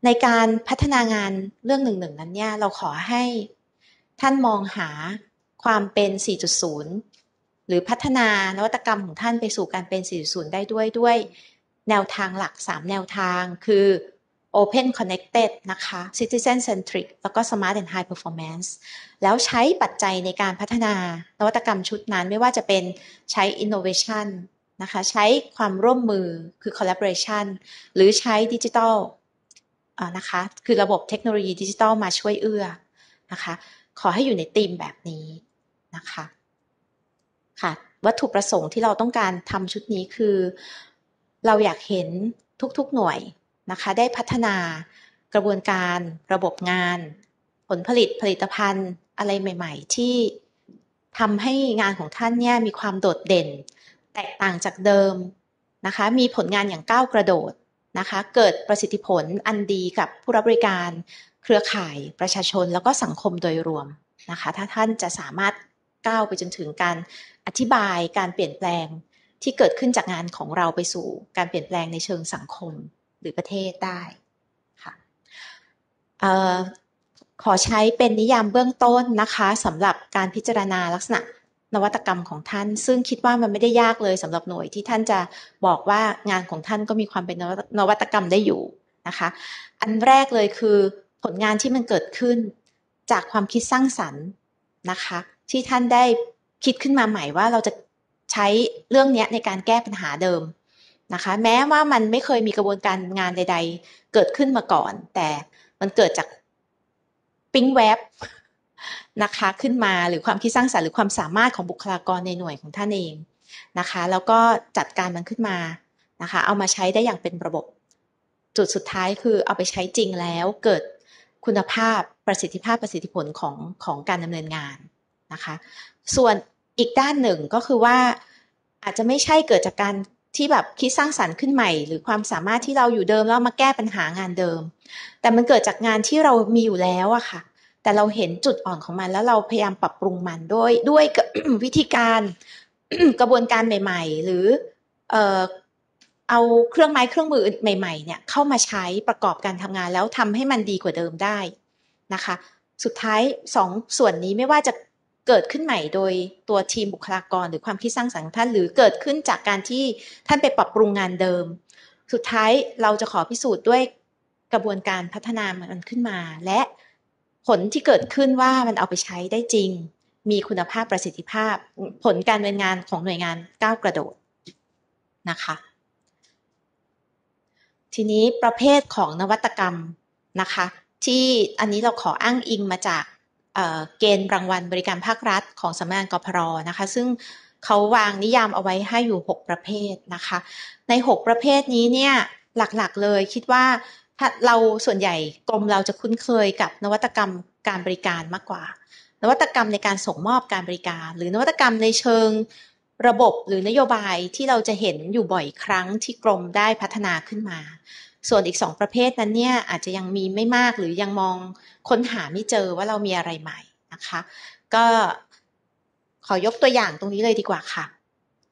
ในการพัฒนางานเรื่องหนึ่งหนึ่งนั้นเนี่ยเราขอให้ท่านมองหาความเป็น 4.0 หรือพัฒนานวัตกรรมของท่านไปสู่การเป็น 4.0 ได้ด้วยด้วยแนวทางหลัก 3 แนวทางคือ Open Connected นะคะ Citizen Centric แล้วก็ Smart and High Performance แล้วใช้ปัจจัยในการพัฒนานวัตกรรมชุดนั้นไม่ว่าจะเป็นใช้ Innovation นะคะ ใช้ความร่วมมือคือ Collaboration หรือใช้ Digital นะคะคือระบบเทคโนโลยีดิจิตอลมาช่วยเอื้อนะคะขอให้อยู่ในธีมแบบนี้นะคะค่ะวัตถุประสงค์ที่เราต้องการทำชุดนี้คือเราอยากเห็นทุกๆหน่วยนะคะได้พัฒนากระบวนการระบบงาน ผลผลิตผลิตภัณฑ์อะไรใหม่ๆที่ทำให้งานของท่านเนี่ยมีความโดดเด่น แตกต่างจากเดิมนะคะมีผลงานอย่างก้าวกระโดดนะคะเกิดประสิทธิผลอันดีกับผู้รับบริการเครือข่ายประชาชนแล้วก็สังคมโดยรวมนะคะถ้าท่านจะสามารถก้าวไปจนถึงการอธิบายการเปลี่ยนแปลงที่เกิดขึ้นจากงานของเราไปสู่ การเปลี่ยนแปลงในเชิงสังคมหรือประเทศได้ค่ะขอใช้เป็นนิยามเบื้องต้นนะคะสำหรับการพิจารณาลักษณะนวัตกรรมของท่านซึ่งคิดว่ามันไม่ได้ยากเลยสำหรับหน่วยที่ท่านจะบอกว่างานของท่านก็มีความเป็นนวัตกรรมได้อยู่นะคะ อันแรกเลยคือผลงานที่มันเกิดขึ้น จากความคิดสร้างสรรค์นะคะที่ท่านได้คิดขึ้นมาใหม่ว่าเราจะใช้เรื่องนี้ในการแก้ปัญหาเดิมนะคะ แม้ว่ามันไม่เคยมีกระบวนการงานใด ๆ เกิดขึ้นมาก่อน แต่มันเกิดจากปิ้งแวบนะคะขึ้นมาหรือความคิดสร้างสรรค์หรือความสามารถของบุคลากรในหน่วยของท่านเองนะคะ แล้วก็จัดการมันขึ้นมานะคะ เอามาใช้ได้อย่างเป็นระบบ จุดสุดท้ายคือเอาไปใช้จริงแล้วเกิดคุณภาพประสิทธิภาพประสิทธิผลของของการดำเนินงานนะคะ ส่วนอีกด้านหนึ่งก็คือว่าอาจจะไม่ใช่เกิดจากการที่แบบคิดสร้างสรรค์ขึ้นใหม่ หรือความสามารถที่เราอยู่เดิมแล้วมาแก้ปัญหางานเดิม แต่มันเกิดจากงานที่เรามีอยู่แล้วอะค่ะแต่เราเห็นจุดอ่อนของมัน แล้วเราพยายามปรับปรุงมันด้วย ด้วยวิธีการกระบวนการใหม่ ๆ หรือ เออาเครื่องไม้เครื่องมือใหม่ ๆ เนี่ยเข้ามาใช้ประกอบการทำงานแล้วทำให้มันดีกว่าเดิมได้นะคะ สุดท้ายสองส่วนนี้ไม่ว่าจะเกิดขึ้นใหม่ โดยตัวทีมบุคลากร หรือความคิดสร้างสรรค์ท่านหรือเกิดขึ้นจากการที่ท่านไปปรับปรุงงานเดิม สุดท้ายเราจะขอพิสูจน์ด้วยกระบวนการพัฒนามันขึ้นมาและผลที่เกิดขึ้นว่ามันเอาไปใช้ได้จริง มีคุณภาพประสิทธิภาพ ผลการเวียนงานของหน่วยงานก้าวกระโดดนะคะ ทีนี้ประเภทของนวัตกรรมนะคะ ที่อันนี้เราขออ้างอิงมาจากเกณฑ์รางวัลบริการภาครัฐ ของสำนักงานกพร นะคะ ซึ่งเขาวางนิยามเอาไว้ให้อยู่ 6 ประเภทนะคะ ใน 6 ประเภทนี้เนี่ย หลักๆเลยคิดว่าเราส่วนใหญ่กรมเราจะคุ้นเคยกับนวัตกรรมการบริการมากกว่า นวัตกรรมในการส่งมอบการบริการ หรือนวัตกรรมในเชิงระบบหรือนโยบายที่เราจะเห็นอยู่บ่อยครั้งที่กรมได้พัฒนาขึ้นมา ส่วนอีกสองประเภทนั้นเนี่ยอาจจะยังมีไม่มากหรือยังมองค้นหาไม่เจอว่าเรามีอะไรใหม่นะคะ ก็ขอยกตัวอย่างตรงนี้เลยดีกว่าค่ะ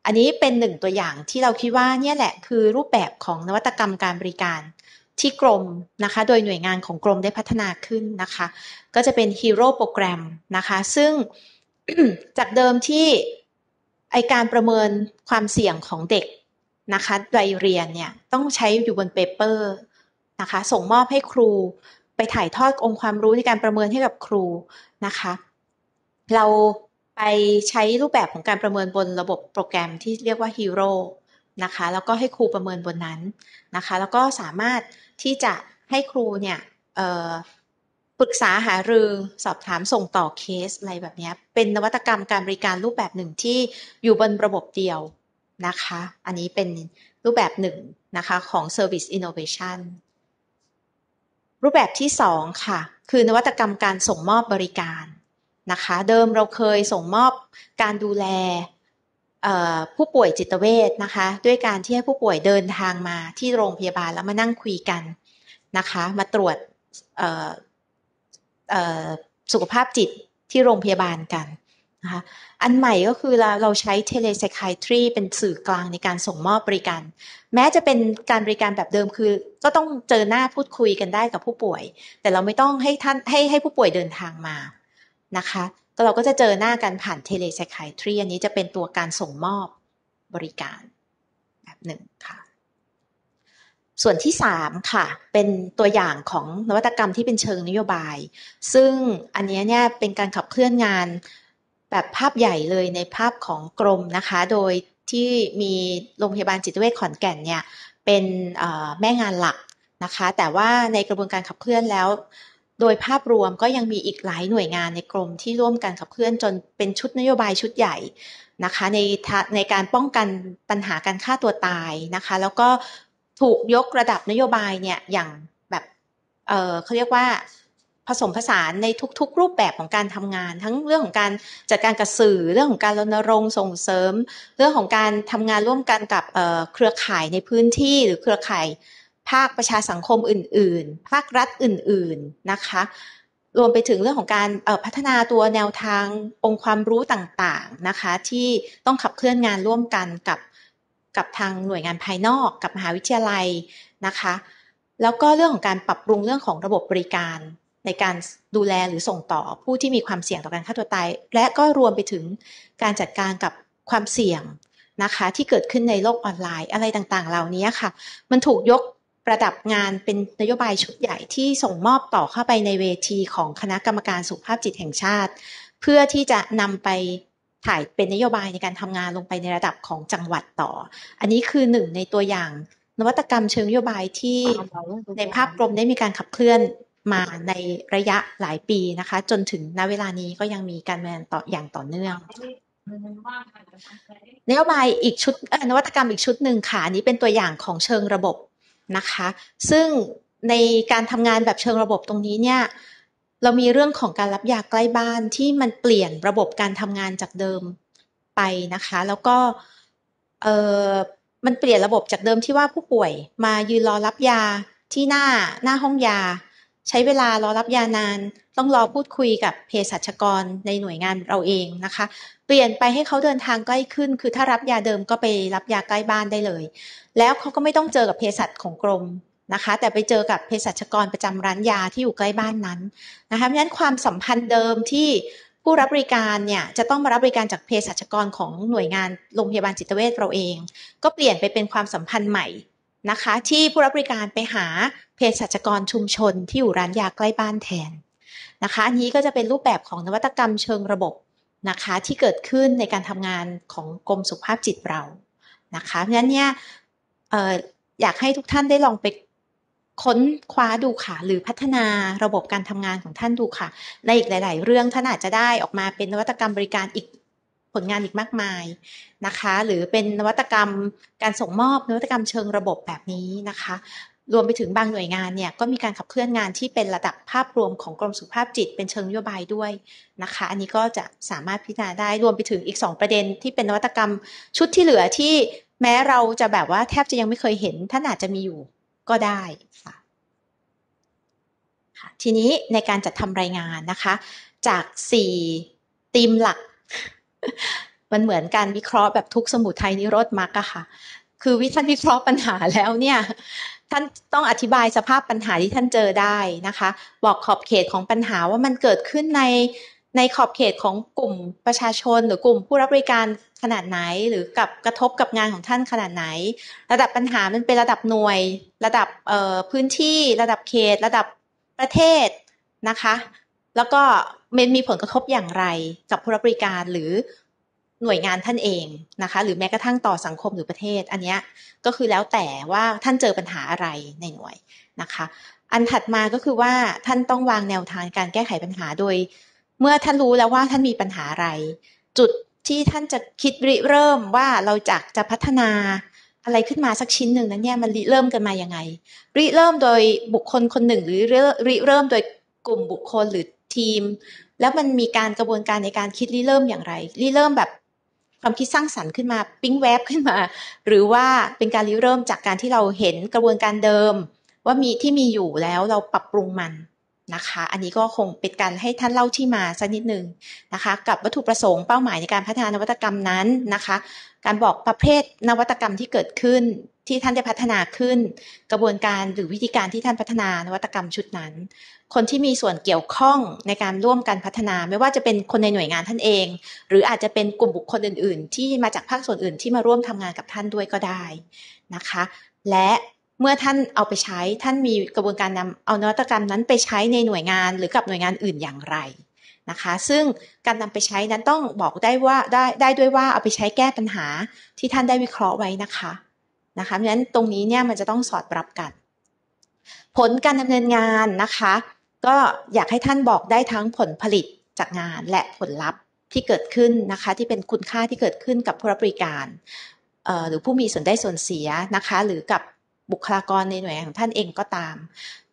อันนี้เป็นหนึ่งตัวอย่างที่เราคิดว่าเนี่ยแหละคือรูปแบบของนวัตกรรมการบริการที่กรมนะคะโดยหน่วยงานของกรมได้พัฒนาขึ้นนะคะ ก็จะเป็นฮีโร่โปรแกรมนะคะ ซึ่งจากเดิมที่ ไอการประเมินความเสี่ยงของเด็กนะคะวัยเรียนเนี่ย ต้องใช้อยู่บนเปเปอร์นะคะ ส่งมอบให้ครูไปถ่ายทอดองค์ความรู้ในการประเมินให้กับครูนะคะ เราไปใช้รูปแบบของการประเมินบนระบบโปรแกรมที่เรียกว่าฮีโร่นะคะ แล้วก็ให้ครูประเมินบนนั้นนะคะ แล้วก็สามารถที่จะให้ครูเนี่ยปรึกษาหารือสอบถามส่งต่อเคส อะไรแบบนี้เป็นนวัตกรรมการบริการรูปแบบหนึ่งที่อยู่บนระบบเดียวนะคะ อันนี้เป็นรูปแบบหนึ่งนะคะของ Service Innovation รูปแบบที่สองค่ะ คือนวัตกรรมการส่งมอบบริการนะคะ เดิมเราเคยส่งมอบการดูแลผู้ป่วยจิตเวชนะคะ ด้วยการที่ให้ผู้ป่วยเดินทางมาที่โรงพยาบาลแล้วมานั่งคุยกันนะคะ มาตรวจสุขภาพจิตที่โรงพยาบาลกันนะคะอันใหม่ก็คือเราเราใช้เทเลไซคายทรีเป็นสื่อกลางในการส่งมอบบริการแม้จะเป็นการบริการแบบเดิมคือ ก็ต้องเจอหน้าพูดคุยกันได้กับผู้ป่วย แต่เราไม่ต้องให้ท่านให้ให้ผู้ป่วยเดินทางมานะคะเราก็จะเจอหน้ากันผ่านเทเลไซคายทรีอันนี้จะเป็นตัวการส่งมอบบริการแบบหนึ่งค่ะส่วนที่สามค่ะ เป็นตัวอย่างของนวัตกรรมที่เป็นเชิงนโยบาย ซึ่งอันนี้เนี่ย เป็นการขับเคลื่อนงานแบบภาพใหญ่เลยในภาพของกรมนะคะ โดยที่มีโรงพยาบาลจิตเวชขอนแก่นเนี่ยเป็นแม่งานหลักนะคะ แต่ว่าในกระบวนการขับเคลื่อนแล้วโดยภาพรวมก็ยังมีอีกหลายหน่วยงานในกรมที่ร่วมกันขับเคลื่อนจนเป็นชุดนโยบายชุดใหญ่นะคะในในการป้องกันปัญหาการฆ่าตัวตายนะคะแล้วก็ถูกยกระดับนโยบายเนี่ยอย่างแบบเออเขาเรียกว่าผสมผสานในทุก ๆ รูปแบบของการทำงาน ทั้งเรื่องของการจัดการกับสื่อเรื่องของการรณรงค์ส่งเสริม เรื่องของการทำงานร่วมกันกับเครือข่ายในพื้นที่หรือเครือข่ายภาคประชาสังคมอื่นๆ ภาครัฐอื่นๆ นะคะ รวมไปถึงเรื่องของการพัฒนาตัวแนวทาง องค์ความรู้ต่างๆ นะคะ ที่ต้องขับเคลื่อนงานร่วมกันกับกับทางหน่วยงานภายนอกกับมหาวิทยาลัยนะคะ แล้วก็เรื่องของการปรับปรุงเรื่องของระบบบริการในการดูแลหรือส่งต่อผู้ที่มีความเสี่ยงต่อการฆ่าตัวตายและก็รวมไปถึงการจัดการกับความเสี่ยงนะคะ ที่เกิดขึ้นในโลกออนไลน์อะไรต่างๆ เหล่านี้ค่ะ มันถูกยกระดับงานเป็นนโยบายชุดใหญ่ที่ส่งมอบต่อเข้าไปในเวทีของคณะกรรมการสุขภาพจิตแห่งชาติ เพื่อที่จะนำไปถ่ายเป็นนโยบายในการทำงานลงไปในระดับของจังหวัดต่อ อันนี้คือหนึ่งในตัวอย่างนวัตกรรมเชิงนโยบายที่ในภาพรวมได้มีการขับเคลื่อนมาในระยะหลายปีนะคะ จนถึงณเวลานี้ก็ยังมีการงานต่ออย่างต่อเนื่องนโยบายอีกชุดนวัตกรรมอีกชุดหนึ่งค่ะนี้เป็นตัวอย่างของเชิงระบบนะคะซึ่งในการทำงานแบบเชิงระบบตรงนี้เนี่ยเรามีเรื่องของการรับยาใกล้บ้านที่มันเปลี่ยนระบบการทำงานจากเดิมไปนะคะ แล้วก็เออมันเปลี่ยนระบบจากเดิมที่ว่าผู้ป่วยมายืนรอรับยาที่หน้าหน้าห้องยา ใช้เวลารอรับยานาน ต้องรอพูดคุยกับเภสัชกรในหน่วยงานเราเองนะคะเปลี่ยนไปให้เขาเดินทางใกล้ขึ้น คือถ้ารับยาเดิมก็ไปรับยาใกล้บ้านได้เลย แล้วเขาก็ไม่ต้องเจอกับเภสัชของกรมนะคะ แต่ไปเจอกับเภสัชกรประจำร้านยาที่อยู่ใกล้บ้านนั้นนะคะเพราะฉะนั้นความสัมพันธ์เดิมที่ผู้รับบริการเนี่ยจะต้องมารับบริการจากเภสัชกรของหน่วยงานโรงพยาบาลจิตเวชเราเอง ก็เปลี่ยนไปเป็นความสัมพันธ์ใหม่นะคะที่ผู้รับบริการไปหาเภสัชกรชุมชนที่อยู่ร้านยาใกล้บ้านแทนนะคะอันนี้ก็จะเป็นรูปแบบของนวัตกรรมเชิงระบบนะคะที่เกิดขึ้นในการทำงานของกรมสุขภาพจิตเรานะคะเพราะฉะนั้นเนี่ยออยากให้ทุกท่านได้ลองไปค้นคว้าดูค่ะหรือพัฒนาระบบการทำงานของท่านดูค่ะในอีกหลาย ๆ เรื่องท่านอาจจะได้ออกมาเป็นนวัตกรรมบริการอีกผลงานอีกมากมายนะคะ หรือเป็นนวัตกรรมการส่งมอบนวัตกรรมเชิงระบบแบบนี้นะคะรวมไปถึงบางหน่วยงานเนี่ยก็มีการขับเคลื่อนงานที่เป็นระดับภาพรวมของกรมสุขภาพจิตเป็นเชิงนโยบายด้วยนะคะ อันนี้ก็จะสามารถพิจารณาได้ รวมไปถึงอีก 2ประเด็นที่เป็นนวัตกรรมชุดที่เหลือที่แม้เราจะแบบว่าแทบจะยังไม่เคยเห็น ท่านอาจจะมีอยู่ก็ได้ ค่ะทีนี้ในการจัดทำรายงานนะคะ จาก4ธีมหลัก มันเหมือนการวิเคราะห์แบบทุกสมุทยนิโรธมรรคอะค่ะ คือวิธีวิเคราะห์ปัญหาแล้วเนี่ยท่านต้องอธิบายสภาพปัญหาที่ท่านเจอได้นะคะ บอกขอบเขตของปัญหาว่ามันเกิดขึ้นในในขอบเขตของกลุ่มประชาชนหรือกลุ่มผู้รับบริการขนาดไหน หรือกับกระทบกับงานของท่านขนาดไหน ระดับปัญหามันเป็นระดับหน่วย ระดับพื้นที่ระดับเขตระดับประเทศนะคะ แล้วก็มันมีผลกระทบอย่างไรกับผู้รับบริการหรือหน่วยงานท่านเองนะคะหรือแม้กระทั่งต่อสังคมหรือประเทศอันนี้ก็คือแล้วแต่ว่าท่านเจอปัญหาอะไรในหน่วยนะคะ อันถัดมาก็คือว่าท่านต้องวางแนวทางการแก้ไขปัญหาโดย เมื่อท่านรู้แล้วว่าท่านมีปัญหาอะไร จุดที่ท่านจะคิดริเริ่มว่าเราจะจะพัฒนาอะไรขึ้นมาสักชิ้นหนึ่งนั้นเนี่ยมันริเริ่มกันมาอย่างไงริเริ่มโดยบุคคลคนหนึ่ง หรือริเริ่มโดยกลุ่มบุคคลหรือทีม แล้วมันมีการกระบวนการในการคิดริเริ่มอย่างไรริเริ่มแบบความคิดสร้างสรรค์ขึ้นมา ปิ๊งแวบขึ้นมา หรือว่าเป็นการริเริ่มจากการที่เราเห็นกระบวนการเดิมว่ามีที่มีอยู่แล้วเราปรับปรุงมันนะคะ อันนี้ก็คงเป็นการให้ท่านเล่าที่มาสักนิดนึงนะคะ กับวัตถุประสงค์เป้าหมายในการพัฒนานวัตกรรมนั้นนะคะ การบอกประเภทนวัตกรรมที่เกิดขึ้นที่ท่านได้พัฒนาขึ้น กระบวนการหรือวิธีการที่ท่านพัฒนานวัตกรรมชุดนั้นคนที่มีส่วนเกี่ยวข้องในการร่วมกันพัฒนาไม่ว่าจะเป็นคนในหน่วยงานท่านเอง หรืออาจจะเป็นกลุ่มบุคคลอื่นๆ ที่มาจากภาคส่วนอื่นที่มาร่วมทำงานกับท่านด้วยก็ได้นะคะ และเมื่อท่านเอาไปใช้ท่านมีกระบวนการนำเอานวัตกรรมนั้นไปใช้ในหน่วยงานหรือกับหน่วยงานอื่นอย่างไรนะคะ ซึ่งการนำไปใช้นั้นต้องบอกได้ว่าได้ได้ด้วยว่าเอาไปใช้แก้ปัญหาที่ท่านได้วิเคราะห์ไว้นะคะนะคะเพราะฉะนั้นตรงนี้เนี่ยมันจะต้องสอดรับกันผลการดำเนินงานนะคะก็อยากให้ท่านบอกได้ทั้งผลผลิตจากงานและผลลัพธ์ที่เกิดขึ้นนะคะที่เป็นคุณค่าที่เกิดขึ้นกับผู้รับบริการหรือผู้มีส่วนได้ส่วนเสียนะคะ หรือกับบุคลากรในหน่วยงานของท่านเองก็ตาม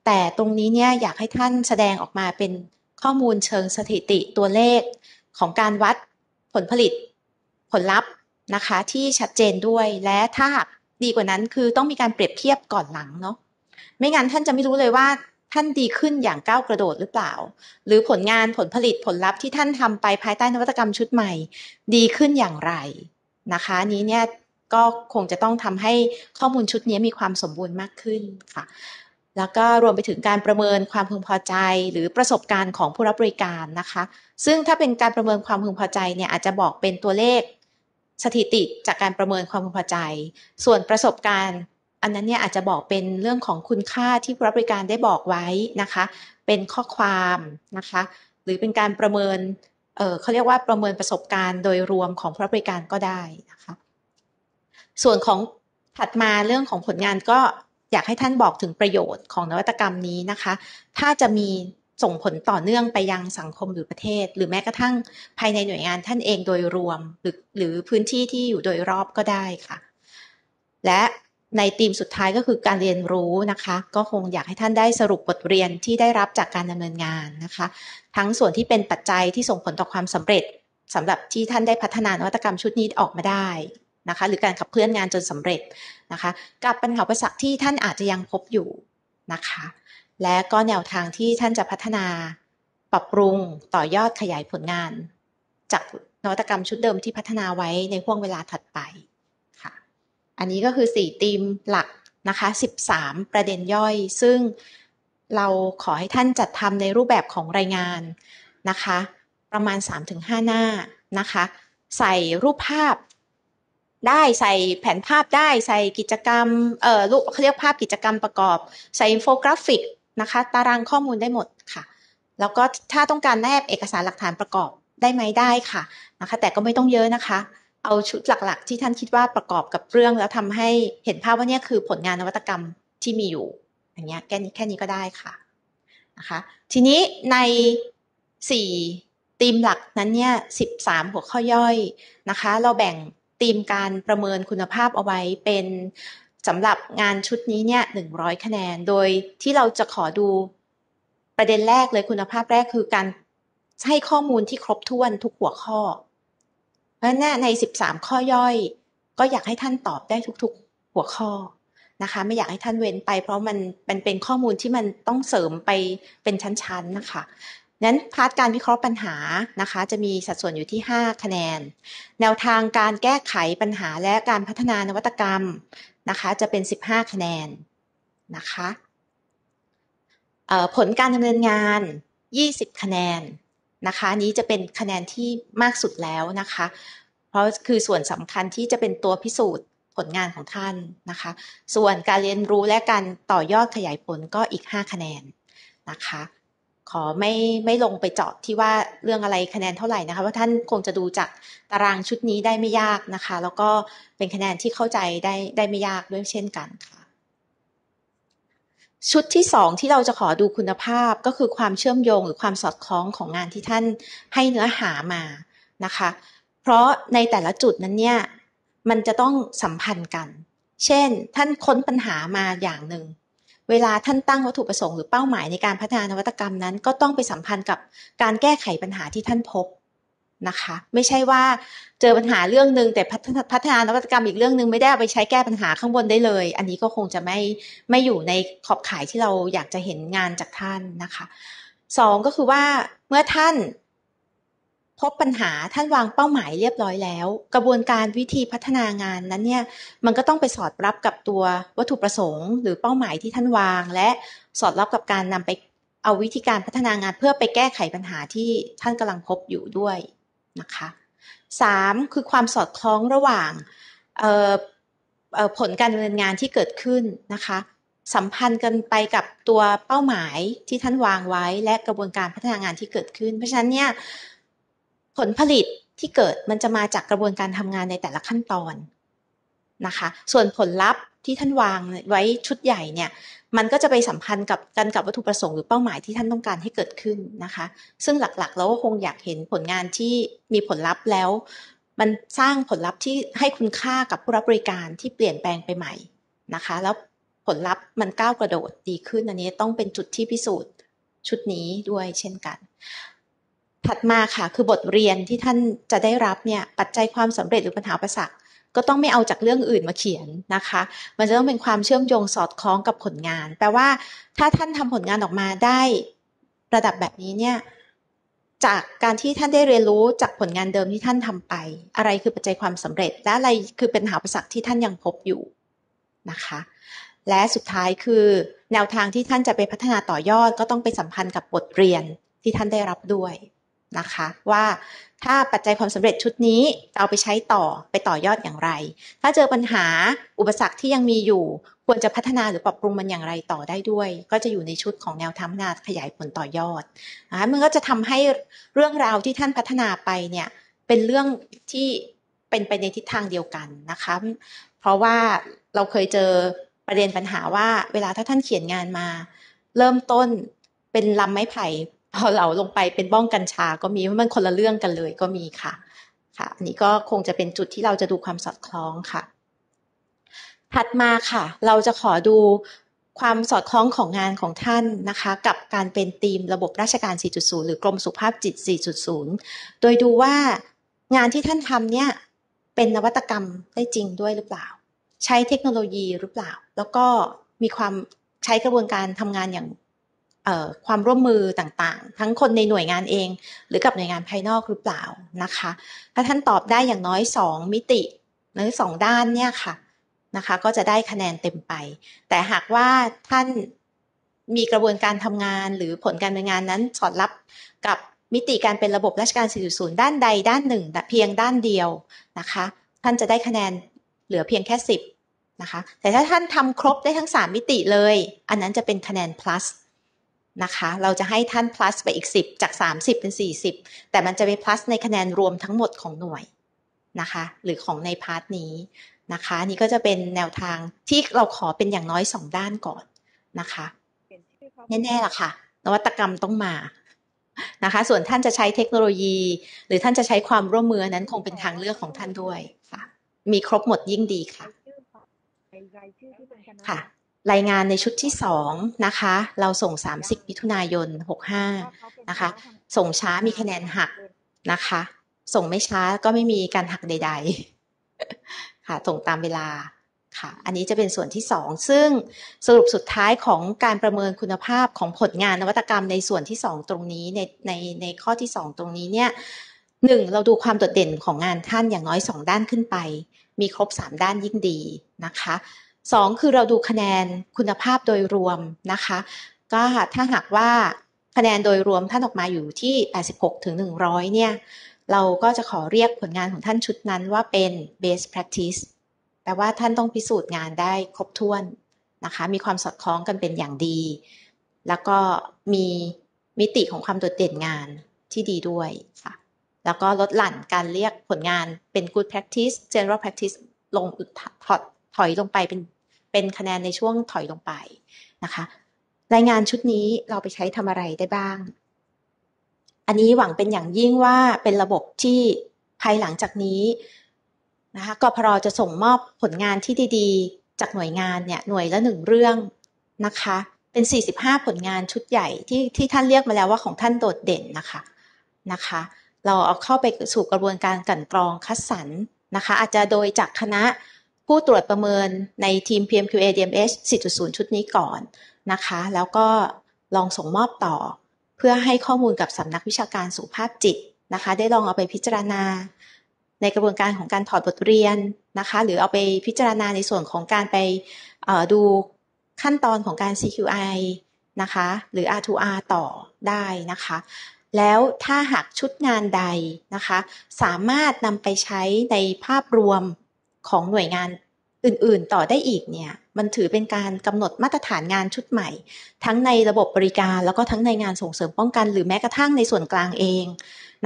แต่ตรงนี้เนี่ยอยากให้ท่านแสดงออกมาเป็นข้อมูลเชิงสถิติตัวเลข ของการวัดผลผลิต ผลลัพธ์นะคะที่ชัดเจนด้วย และถ้าดีกว่านั้นคือต้องมีการเปรียบเทียบก่อนหลังเนาะไม่งั้นท่านจะไม่รู้เลยว่าท่านดีขึ้นอย่างก้าวกระโดดหรือเปล่า หรือผลงานผลผลิตผลลัพธ์ที่ท่านทำไปภายใต้นวัตกรรมชุดใหม่ ดีขึ้นอย่างไรนะคะ นี้เนี่ยก็คงจะต้องทำให้ข้อมูลชุดนี้มีความสมบูรณ์มากขึ้นค่ะแล้วก็รวมไปถึงการประเมินความพึงพอใจ หรือประสบการณ์ของผู้รับบริการนะคะ ซึ่งถ้าเป็นการประเมินความพึงพอใจเนี่ยอาจจะบอกเป็นตัวเลขสถิติจากการประเมินความพึงพอใจ ส่วนประสบการณ์อันนั้นเนี่ยอาจจะบอกเป็นเรื่องของคุณค่าที่ผู้รับบริการได้บอกไว้นะคะ เป็นข้อความนะคะ หรือเป็นการประเมินเเขาเรียกว่าประเมินประสบการณ์โดยรวมของผู้รับบริการก็ได้นะคะ ส่วนของถัดมาเรื่องของผลงานก็อยากให้ท่านบอกถึงประโยชน์ของนวัตกรรมนี้นะคะ ถ้าจะมีส่งผลต่อเนื่องไปยังสังคมหรือประเทศ หรือแม้กระทั่งภายในหน่วยงานท่านเองโดยรวม หรือหรือพื้นที่ที่อยู่โดยรอบก็ได้ค่ะ และในธีมสุดท้ายก็คือการเรียนรู้นะคะ ก็คงอยากให้ท่านได้สรุปบทเรียนที่ได้รับจากการดำเนินงานนะคะ ทั้งส่วนที่เป็นปัจจัยที่ส่งผลต่อความสำเร็จ สำหรับที่ท่านได้พัฒนานวัตกรรมชุดนี้ออกมาได้นะคะ หรือการขับเคลื่อนงานจนสำเร็จนะคะกับปัญหาประสักที่ท่านอาจจะยังพบอยู่นะคะ และก็แนวทางที่ท่านจะพัฒนาปรับปรุงต่อยอดขยายผลงาน จากนวัตกรรมชุดเดิมที่พัฒนาไว้ในห่วงเวลาถัดไปอันนี้ก็คือ4ธีมหลักนะคะ13 ประเด็นย่อย ซึ่งเราขอให้ท่านจัดทำในรูปแบบของรายงานนะคะ ประมาณ 3-5 หน้านะคะ ใส่รูปภาพได้ใส่แผนภาพได้ ใส่กิจกรรมเอ่อรูปเขาเรียกภาพกิจกรรมประกอบ ใส่อินโฟกราฟิกนะคะ ตารางข้อมูลได้หมดค่ะ แล้วก็ถ้าต้องการแนบเอกสารหลักฐานประกอบได้ไหมได้ค่ะนะคะ แต่ก็ไม่ต้องเยอะนะคะเอาชุดหลักๆ ที่ท่านคิดว่าประกอบกับเรื่องแล้วทำให้เห็นภาพว่านี่คือผลงานนวัตกรรมที่มีอยู่อย่างเงี้ยแค่นี้แค่นี้ก็ได้ค่ะนะคะทีนี้ในสี่ธีมหลักนั้นเนี่ยสิบามหัวข้อย่อยนะคะ เราแบ่งธีมการประเมินคุณภาพเอาไว้ เป็นสำหรับงานชุดนี้เนี่ยหนึ่งร้อยคะแนนโดยที่เราจะขอดูประเด็นแรกเลยคุณภาพแรกคือการให้ข้อมูลที่ครบถ้วนทุกหัวข้อราะนั่นใน 13 ข้อย่อย ก็อยากให้ท่านตอบได้ทุกๆหัวข้อนะคะไม่อยากให้ท่านเว้นไป เพราะมันเป็นเป็นข้อมูลที่มันต้องเสริมไปเป็นชั้นๆนะคะนั้นพาร์ทการวิเคราะห์ปัญหานะคะจะมีสัดส่วนอยู่ที่ 5 คะแนน แนวทางการแก้ไขปัญหาและการพัฒนานวัตกรรมนะคะจะเป็น 15 คะแนนนะคะผลการดำเนินงาน 20 คะแนนนะคะนี้จะเป็นคะแนนที่มากสุดแล้วนะคะ เพราะคือส่วนสำคัญที่จะเป็นตัวพิสูจน์ผลงานของท่านนะคะ ส่วนการเรียนรู้และการต่อยอดขยายผลก็อีก 5 คะแนนนะคะ ขอไม่ไม่ลงไปเจาะที่ว่าเรื่องอะไรคะแนนเท่าไหร่นะคะว่าท่านคงจะดูจากตารางชุดนี้ได้ไม่ยากนะคะ แล้วก็เป็นคะแนนที่เข้าใจได้ได้ไม่ยากด้วยเช่นกันค่ะชุดที่สองที่เราจะขอดูคุณภาพก็คือความเชื่อมโยง หรือความสอดคล้องของงานที่ท่านให้เนื้อหามานะคะเพราะในแต่ละจุดนั้นเนี่ยมันจะต้องสัมพันธ์กัน เช่น ท่านค้นปัญหามาอย่างหนึ่ง เวลาท่านตั้งวัตถุประสงค์หรือเป้าหมายในการพัฒนานวัตกรรมนั้น ก็ต้องไปสัมพันธ์กับการแก้ไขปัญหาที่ท่านพบนะคะไม่ใช่ว่าเจอปัญหาเรื่องหนึ่งแต่พัฒนานวัตกรรมอีกเรื่องหนึ่งไม่ได้ไปใช้แก้ปัญหาข้างบนได้เลย อันนี้ก็คงจะไม่ไม่อยู่ในขอบข่ายที่เราอยากจะเห็นงานจากท่านนะคะสองก็คือว่าเมื่อท่านพบปัญหาท่านวางเป้าหมายเรียบร้อยแล้ว กระบวนการวิธีพัฒนางานนั้นเนี่ยมันก็ต้องไปสอดรับกับตัววัตถุประสงค์หรือเป้าหมายที่ท่านวาง และสอดรับกับการนำไปเอาวิธีการพัฒนางานเพื่อไปแก้ไขปัญหาที่ท่านกำลังพบอยู่ด้วยนะคะสามคือความสอดคล้องระหว่างผลการดำเนินงานที่เกิดขึ้นนะคะ สัมพันธ์กันไปกับตัวเป้าหมายที่ท่านวางไว้และกระบวนการพัฒนางานที่เกิดขึ้น เพราะฉะนั้นเนี่ยผลผลิตที่เกิดมันจะมาจากกระบวนการทำงานในแต่ละขั้นตอนนะคะ ส่วนผลลัพธ์ที่ท่านวางไว้ชุดใหญ่เนี่ยมันก็จะไปสัมพันธ์กับกันกับวัตถุประสงค์หรือเป้าหมายที่ท่านต้องการให้เกิดขึ้นนะคะ ซึ่งหลักๆ แล้วก็คงอยากเห็นผลงานที่มีผลลัพธ์แล้ว มันสร้างผลลัพธ์ที่ให้คุณค่ากับผู้รับบริการที่เปลี่ยนแปลงไปใหม่ นะคะ แล้วผลลัพธ์มันก้าวกระโดดดีขึ้นอันนี้ต้องเป็นจุดที่พิสูจน์ ชุดนี้ด้วย เช่นกัน ถัดมาค่ะคือบทเรียนที่ท่านจะได้รับเนี่ยปัจจัยความสำเร็จหรือปัญหาประสักก็ต้องไม่เอาจากเรื่องอื่นมาเขียนนะคะ มันจะต้องเป็นความเชื่อมโยงสอดคล้องกับผลงาน แปลว่า ถ้าท่านทำผลงานออกมาได้ระดับแบบนี้เนี่ย จากการที่ท่านได้เรียนรู้จากผลงานเดิมที่ท่านทำไป อะไรคือปัจจัยความสำเร็จ และอะไรคือเป็นหาประสักที่ท่านยังพบอยู่นะคะ และสุดท้ายคือ แนวทางที่ท่านจะไปพัฒนาต่อยอดก็ต้องไปสัมพันธ์กับบทเรียนที่ท่านได้รับด้วยนะคะว่าถ้าปัจจัยความสำเร็จชุดนี้ เอาไปใช้ต่อไปต่อยอดอย่างไร ถ้าเจอปัญหาอุปสรรคที่ยังมีอยู่ควรจะพัฒนาหรือปรับปรุงมันอย่างไรต่อได้ด้วย ก็จะอยู่ในชุดของแนวทางนาขยายผลต่อยอดนะคะมันก็จะทำให้เรื่องราวที่ท่านพัฒนาไปเนี่ยเป็นเรื่องที่เป็นไปในทิศทางเดียวกันนะคะเพราะว่าเราเคยเจอประเด็นปัญหาว่าเวลาถ้าท่านเขียนงานมา เริ่มต้นเป็นลำไม้ไผ่พอเหลาลงไปเป็นบ้องกัญชาก็มีมันคนละเรื่องกันเลยก็มีค่ะค่ะอันนี้ก็คงจะเป็นจุดที่เราจะดูความสอดคล้องค่ะ ถัดมาค่ะ เราจะขอดูความสอดคล้องของงานของท่านนะคะ กับการเป็นทีมระบบราชการ 4.0 หรือกรมสุขภาพจิต 4.0 โดยดูว่างานที่ท่านทำเนี่ยเป็นนวัตกรรมได้จริงด้วยหรือเปล่า ใช้เทคโนโลยีหรือเปล่า แล้วก็มีความใช้กระบวนการทำงานอย่างความร่วมมือต่างๆ ทั้งคนในหน่วยงานเอง หรือกับหน่วยงานภายนอกหรือเปล่านะคะ ถ้าท่านตอบได้อย่างน้อย 2 มิติ หรือ 2 ด้านเนี่ยค่ะนะคะก็จะได้คะแนนเต็มไป แต่หากว่าท่านมีกระบวนการทำงานหรือผลการดำเนินงานนั้นสอดรับกับมิติการเป็นระบบราชการ4.0ด้านใดด้านหนึ่งเพียงด้านเดียวนะคะ ท่านจะได้คะแนนเหลือเพียงแค่ 10นะคะ แต่ถ้าท่านทำครบได้ทั้ง 3 มิติเลยอันนั้นจะเป็นคะแนน plus นะคะเราจะให้ท่าน plus ไปอีก 10 จาก 30 เป็น 40 แต่มันจะไป plus ในคะแนนรวมทั้งหมดของหน่วยนะคะ หรือของในพาร์ทนี้นะคะนี่ก็จะเป็นแนวทางที่เราขอเป็นอย่างน้อย 2 ด้านก่อนนะคะ แน่ๆล่ะค่ะ นวัตกรรมต้องมานะคะ ส่วนท่านจะใช้เทคโนโลยีหรือท่านจะใช้ความร่วมมือนั้นคงเป็นทางเลือกของท่านด้วยค่ะมีครบหมดยิ่งดีค่ะค่ะรายงานในชุดที่สองนะคะ เราส่ง 30 มิถุนายน 65 นะคะ ส่งช้ามีคะแนนหักนะคะ ส่งไม่ช้าก็ไม่มีการหักใด ๆค่ะส่งตามเวลาค่ะ อันนี้จะเป็นส่วนที่สองซึ่งสรุปสุดท้ายของการประเมินคุณภาพของผลงานนวัตกรรมในส่วนที่สองตรงนี้ในในในข้อที่สองตรงนี้เนี่ยหนึ่งเราดูความโดดเด่นของงานท่านอย่างน้อยสองด้านขึ้นไป มีครบสามด้านยิ่งดีนะคะสองคือเราดูคะแนนคุณภาพโดยรวมนะคะ ก็ถ้าหากว่าคะแนนโดยรวมท่านออกมาอยู่ที่ 86 ถึง 100 เนี่ย เราก็จะขอเรียกผลงานของท่านชุดนั้นว่าเป็น best practice แปลว่าท่านต้องพิสูจน์งานได้ครบถ้วนนะคะ มีความสอดคล้องกันเป็นอย่างดี แล้วก็มีมิติของความโดดเด่นงานที่ดีด้วยค่ะแล้วก็ลดหลั่นการเรียกผลงานเป็น good practice general practice ลงถอดถอยลงไปเป็นเป็นคะแนนในช่วงถอยลงไปนะคะรายงานชุดนี้เราไปใช้ทำอะไรได้บ้าง อันนี้หวังเป็นอย่างยิ่งว่าเป็นระบบที่ภายหลังจากนี้นะคะกพรจะส่งมอบผลงานที่ดีๆจากหน่วยงานเนี่ยหน่วยละหนึ่งเรื่องนะคะ เป็น 45 ผลงานชุดใหญ่ที่ที่ท่านเรียกมาแล้วว่าของท่านโดดเด่นนะคะนะคะ เราเอาเข้าไปสู่กระบวนการกันกรองคัดสรรนะคะอาจจะโดยจากคณะผู้ตรวจประเมินในทีม PMQA DMS 4.0 ชุดนี้ก่อนนะคะ แล้วก็ลองส่งมอบต่อเพื่อให้ข้อมูลกับสำนักวิชาการสุขภาพจิตนะคะ ได้ลองเอาไปพิจารณา ในกระบวนการของการถอดบทเรียนนะคะ หรือเอาไปพิจารณาในส่วนของการไปดูขั้นตอนของการ CQI นะคะ หรือ R2R ต่อได้นะคะ แล้วถ้าหากชุดงานใดนะคะ สามารถนำไปใช้ในภาพรวมของหน่วยงานอื่นๆต่อได้อีกเนี่ยมันถือเป็นการกำหนดมาตรฐานงานชุดใหม่ ทั้งในระบบบริการแล้วก็ทั้งในงานส่งเสริมป้องกัน หรือแม้กระทั่งในส่วนกลางเอง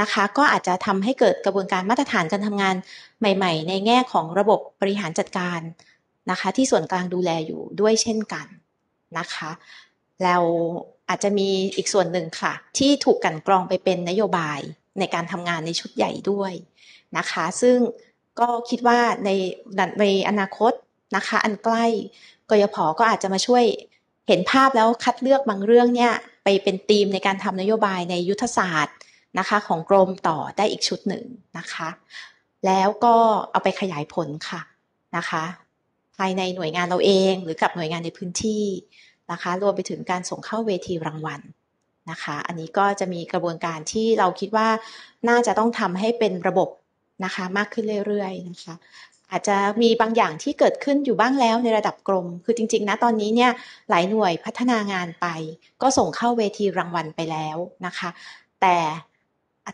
นะคะ ก็อาจจะทำให้เกิดกระบวนการมาตรฐานการทำงานใหม่ๆ ในแง่ของระบบบริหารจัดการนะคะ ที่ส่วนกลางดูแลอยู่ด้วยเช่นกันนะคะ แล้วอาจจะมีอีกส่วนหนึ่งค่ะ ที่ถูกกันกรองไปเป็นนโยบายในการทำงานในชุดใหญ่ด้วยนะคะ ซึ่งก็คิดว่าในในอนาคตนะคะอันใกล้ กยพก็อาจจะมาช่วยเห็นภาพแล้วคัดเลือกบางเรื่องเนี่ยไปเป็นธีมในการทำนโยบายในยุทธศาสตร์นะคะ ของกรมต่อได้อีกชุดหนึ่งนะคะ แล้วก็เอาไปขยายผลค่ะนะคะ ภายในหน่วยงานเราเอง หรือกับหน่วยงานในพื้นที่นะคะ รวมไปถึงการส่งเข้าเวทีรางวัลนะคะ อันนี้ก็จะมีกระบวนการที่เราคิดว่าน่าจะต้องทำให้เป็นระบบนะคะมากขึ้นเรื่อย ๆ นะคะ อาจจะมีบางอย่างที่เกิดขึ้นอยู่บ้างแล้วในระดับกรมคือจริงๆ นะตอนนี้เนี่ยหลายหน่วยพัฒนางานไป ก็ส่งเข้าเวทีรางวัลไปแล้วนะคะ แต่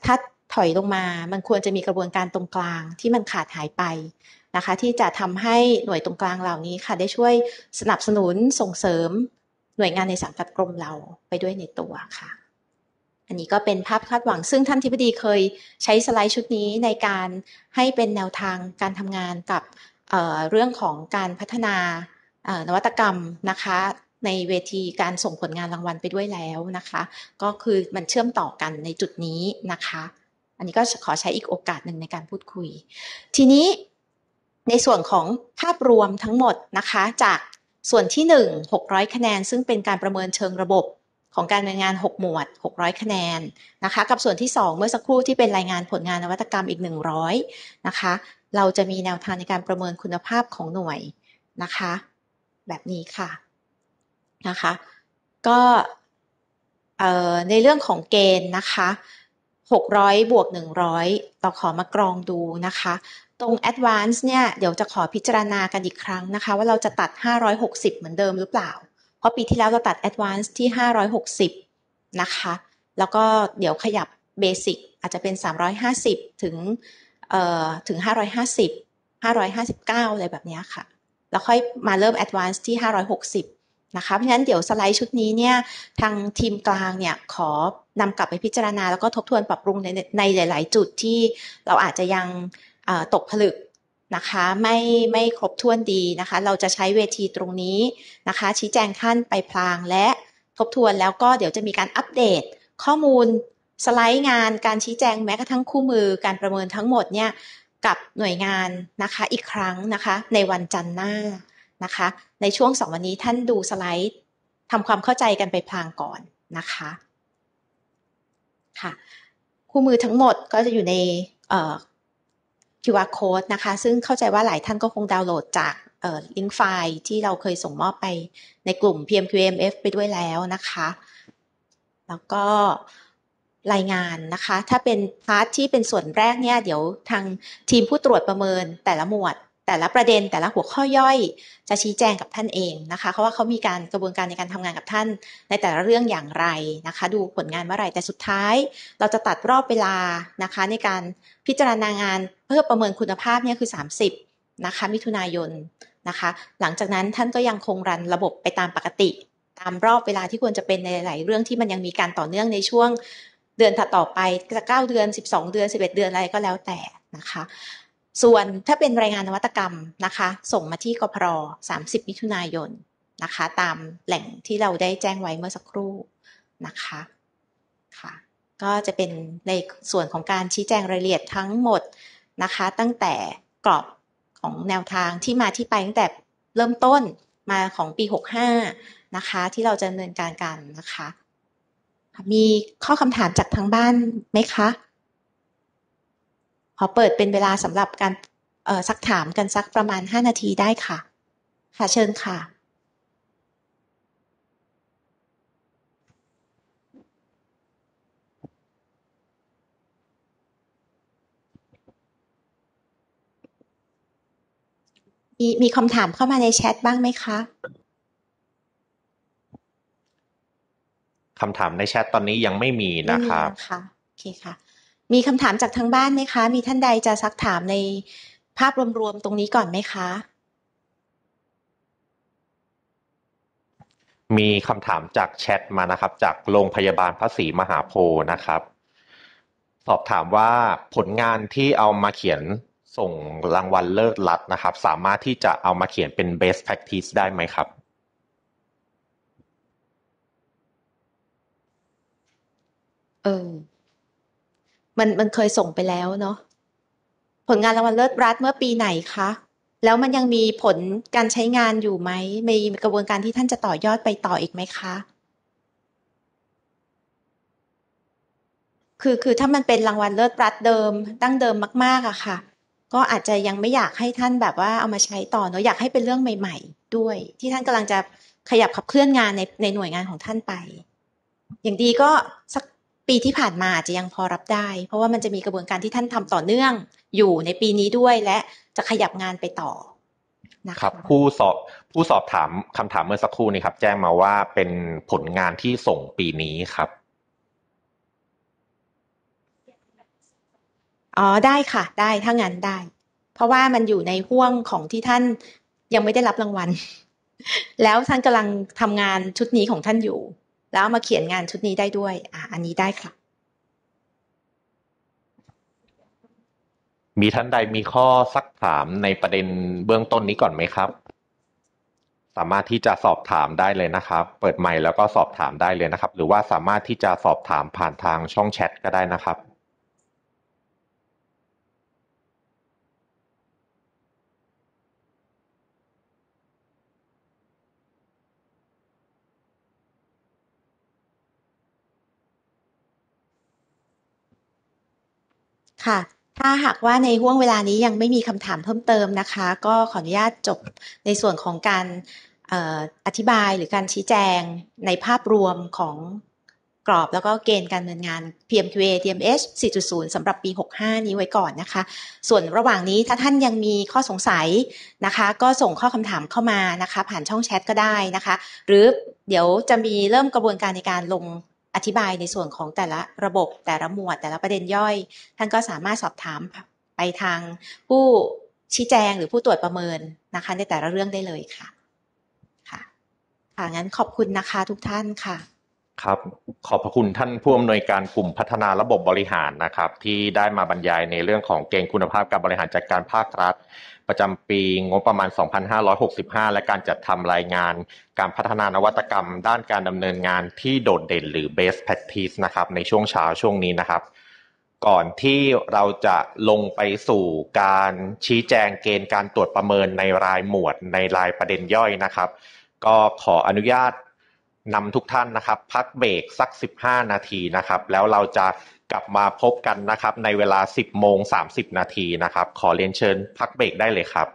ถ้าถอยลงมา มันควรจะมีกระบวนการตรงกลางที่มันขาดหายไปนะคะ ที่จะทำให้หน่วยตรงกลางเหล่านี้ค่ะ ได้ช่วยสนับสนุนส่งเสริมหน่วยงานในสังกัดกรมเราไปด้วยในตัวค่ะอันนี้ก็เป็นภาพคาดหวังซึ่งท่านทิบดีเคยใช้สไลด์ชุดนี้ในการให้เป็นแนวทางการทำงานกับเเรื่องของการพัฒนานวัตกรรมนะคะในเวทีการส่งผลงานรางวัลไปด้วยแล้วนะคะก็คือมันเชื่อมต่อกันในจุดนี้นะคะ อันนี้ก็ขอใช้อีกโอกาสหนึ่งในการพูดคุย ทีนี้ในส่วนของภาพรวมทั้งหมดนะคะจากส่วนที่ 1 600 คะแนนซึ่งเป็นการประเมินเชิงระบบของการดำเนินงาน 6 หมวด 600 คะแนนนะคะ กับส่วนที่ 2 เมื่อสักครู่ที่เป็นรายงานผลงานนวัตกรรมอีก 100 นะคะ เราจะมีแนวทางในการประเมินคุณภาพของหน่วยนะคะแบบนี้ค่ะนะคะก็ในเรื่องของเกณฑ์นะคะ 600 บวก 100 ต่อขอมากรองดูนะคะตรง Advanced เนี่ยเดี๋ยวจะขอพิจารณากันอีกครั้งนะคะว่าเราจะตัด 560 เหมือนเดิมหรือเปล่าราะปีที่แล้วเราตัด Advanced ที่ 560 นะคะ แล้วก็เดี๋ยวขยับ Basic อาจจะเป็น 350 ถึง เอ่อ ถึง 550 559 อะไรแบบนี้ค่ะ แล้วค่อยมาเริ่ม Advanced ที่ 560 นะคะ เพราะฉะนั้นเดี๋ยวสไลด์ชุดนี้เนี่ย ทางทีมกลางเนี่ย ขอนำกลับไปพิจารณา แล้วก็ทบทวนปรับปรุงในในหลาย ๆ จุดที่เราอาจจะยังตกผลึกนะคะไม่ไม่ครบถ้วนดีนะคะ เราจะใช้เวทีตรงนี้นะคะชี้แจงขั้นไปพลางและทบทวนแล้วก็เดี๋ยวจะมีการอัปเดต ข้อมูลสไลด์งานการชี้แจงแม้กระทั่งคู่มือการประเมินทั้งหมดเนี่ยกับหน่วยงานนะคะ อีกครั้งนะคะ ในวันจันทร์หน้านะคะ ในช่วงสองวันนี้ท่านดูสไลด์ทำความเข้าใจกันไปพลางก่อนนะคะค่ะคู่มือทั้งหมดก็จะอยู่ใน QR code นะคะ ซึ่งเข้าใจว่าหลายท่านก็คงดาวน์โหลดจากลิงก์ไฟล์ที่เราเคยส่งมอบไปในกลุ่ม PMQMF ไปด้วยแล้วนะคะ แล้วก็รายงานนะคะ ถ้าเป็นพาร์ทที่เป็นส่วนแรกเนี่ย เดี๋ยวทางทีมผู้ตรวจประเมินแต่ละหมวดแต่ละประเด็นแต่ละหัวข้อย่อย จะชี้แจงกับท่านเองนะคะเพราะว่าเขามีการกระบวนการในการทำงานกับท่านในแต่ละเรื่องอย่างไรนะคะ ดูผลงานเมื่อไหร่แต่สุดท้าย เราจะตัดรอบเวลานะคะ ในการพิจารณางานเพื่อประเมินคุณภาพเนี่ยคือ30นะคะ มิถุนายนนะคะ หลังจากนั้นท่านก็ยังคงรันระบบไปตามปกติ ตามรอบเวลาที่ควรจะเป็นในหลายเรื่องที่มันยังมีการต่อเนื่องในช่วง เดือนถัดต่อไปจะ9เดือน12 เดือน11 เดือนอะไรก็แล้วแต่นะคะส่วนถ้าเป็นรายงานนวัตกรรมนะคะ ส่งมาที่กพร 30 มิถุนายนนะคะ ตามแหล่งที่เราได้แจ้งไว้เมื่อสักครู่นะคะค่ะ ก็จะเป็นในส่วนของการชี้แจงรายละเอียดทั้งหมดนะคะ ตั้งแต่กรอบของแนวทางที่มาที่ไปตั้งแต่เริ่มต้นมาของปี 65 นะคะ ที่เราจะดำเนินการกันนะคะ มีข้อคำถามจากทางบ้านไหมคะขอเปิดเป็นเวลาสำหรับการสักถามกันสักประมาณ 5 นาทีได้ค่ะ ค่ะ เชิญค่ะ มีมีคำถามเข้ามาในแชทบ้างไหมคะ คำถามในแชทตอนนี้ยังไม่มีนะครับค่ะ โอเคค่ะมีคำถามจากทางบ้านไหมคะ มีท่านใดจะซักถามในภาพรวมๆตรงนี้ก่อนไหมคะ มีคำถามจากแชทมานะครับ จากโรงพยาบาลพระศรีมหาโพธิ์นะครับ สอบถามว่าผลงานที่เอามาเขียนส่งรางวัลเลิศรัดนะครับ สามารถที่จะเอามาเขียนเป็น best practice ได้ไหมครับ เออมันมันเคยส่งไปแล้วเนาะผลงานรางวัลเลิศรัฐเมื่อปีไหนคะแล้วมันยังมีผลการใช้งานอยู่ไหมมีกระบวนการที่ท่านจะต่อยอดไปต่ออีกไหมคะคือคือถ้ามันเป็นรางวัลเลิศรัฐเดิมตั้งเดิมมากๆอะค่ะ ก็อาจจะยังไม่อยากให้ท่านแบบว่าเอามาใช้ต่อเนาะอยากให้เป็นเรื่องใหม่ ๆ ด้วยที่ท่านกำลังจะขยับขับเคลื่อนงานในในหน่วยงานของท่านไป อย่างดีก็สักปีที่ผ่านมาอาจจะยังพอรับได้ เพราะว่ามันจะมีกระบวนการที่ท่านทำต่อเนื่อง อยู่ในปีนี้ด้วยและจะขยับงานไปต่อนะครับ ผู้สอบผู้สอบถามคำถามเมื่อสักครู่นี้ครับ แจ้งมาว่าเป็นผลงานที่ส่งปีนี้ครับ อ๋อได้ค่ะ ได้ถ้างั้นได้ เพราะว่ามันอยู่ในห่วงของที่ท่านยังไม่ได้รับรางวัล แล้วท่านกำลังทำงานชุดนี้ของท่านอยู่แล้วมาเขียนงานชุดนี้ได้ด้วย อ่ะอันนี้ได้ค่ะ มีท่านใดมีข้อสักถามในประเด็นเบื้องต้นนี้ก่อนไหมครับ สามารถที่จะสอบถามได้เลยนะครับ เปิดใหม่แล้วก็สอบถามได้เลยนะครับ หรือว่าสามารถที่จะสอบถามผ่านทางช่องแชทก็ได้นะครับค่ะถ้าหากว่าในห่วงเวลานี้ยังไม่มีคำถามเพิ่มเติมนะคะ ก็ขออนุญาตจบในส่วนของการอธิบายหรือการชี้แจงในภาพรวมของกรอบแล้วก็เกณฑ์การดำเนินงาน PMQA d m h 4.0สำหรับปี 65 นี้ไว้ก่อนนะคะ ส่วนระหว่างนี้ถ้าท่านยังมีข้อสงสัยนะคะ ก็ส่งข้อคำถามเข้ามานะคะผ่านช่องแชทก็ได้นะคะ หรือเดี๋ยวจะมีเริ่มกระบวนการในการลงอธิบายในส่วนของแต่ละระบบแต่ละหมวดแต่ละประเด็นย่อย ท่านก็สามารถสอบถามไปทางผู้ชี้แจงหรือผู้ตรวจประเมินนะคะในแต่ละเรื่องได้เลยค่ะค่ะงั้นขอบคุณนะคะทุกท่านค่ะครับ ขอบพระคุณท่านผู้อำนวยการกลุ่มพัฒนาระบบบริหารนะครับ ที่ได้มาบรรยายในเรื่องของเกณฑ์คุณภาพการบริหารจัดการภาครัฐ ประจำปีงบประมาณ 2565 และการจัดทำรายงานการพัฒนานวัตกรรมด้านการดำเนินงานที่โดดเด่นหรือ best practice นะครับในช่วงเช้าช่วงนี้นะครับ ก่อนที่เราจะลงไปสู่การชี้แจงเกณฑ์การตรวจประเมินในรายหมวดในรายประเด็นย่อยนะครับ ก็ขออนุญาตนำทุกท่านนะครับ พักเบรกสัก 15 นาทีนะครับ แล้วเราจะกลับมาพบกันนะครับ ในเวลา 10 โมง 30 นาทีนะครับ ขอเรียนเชิญพักเบรกได้เลยครับ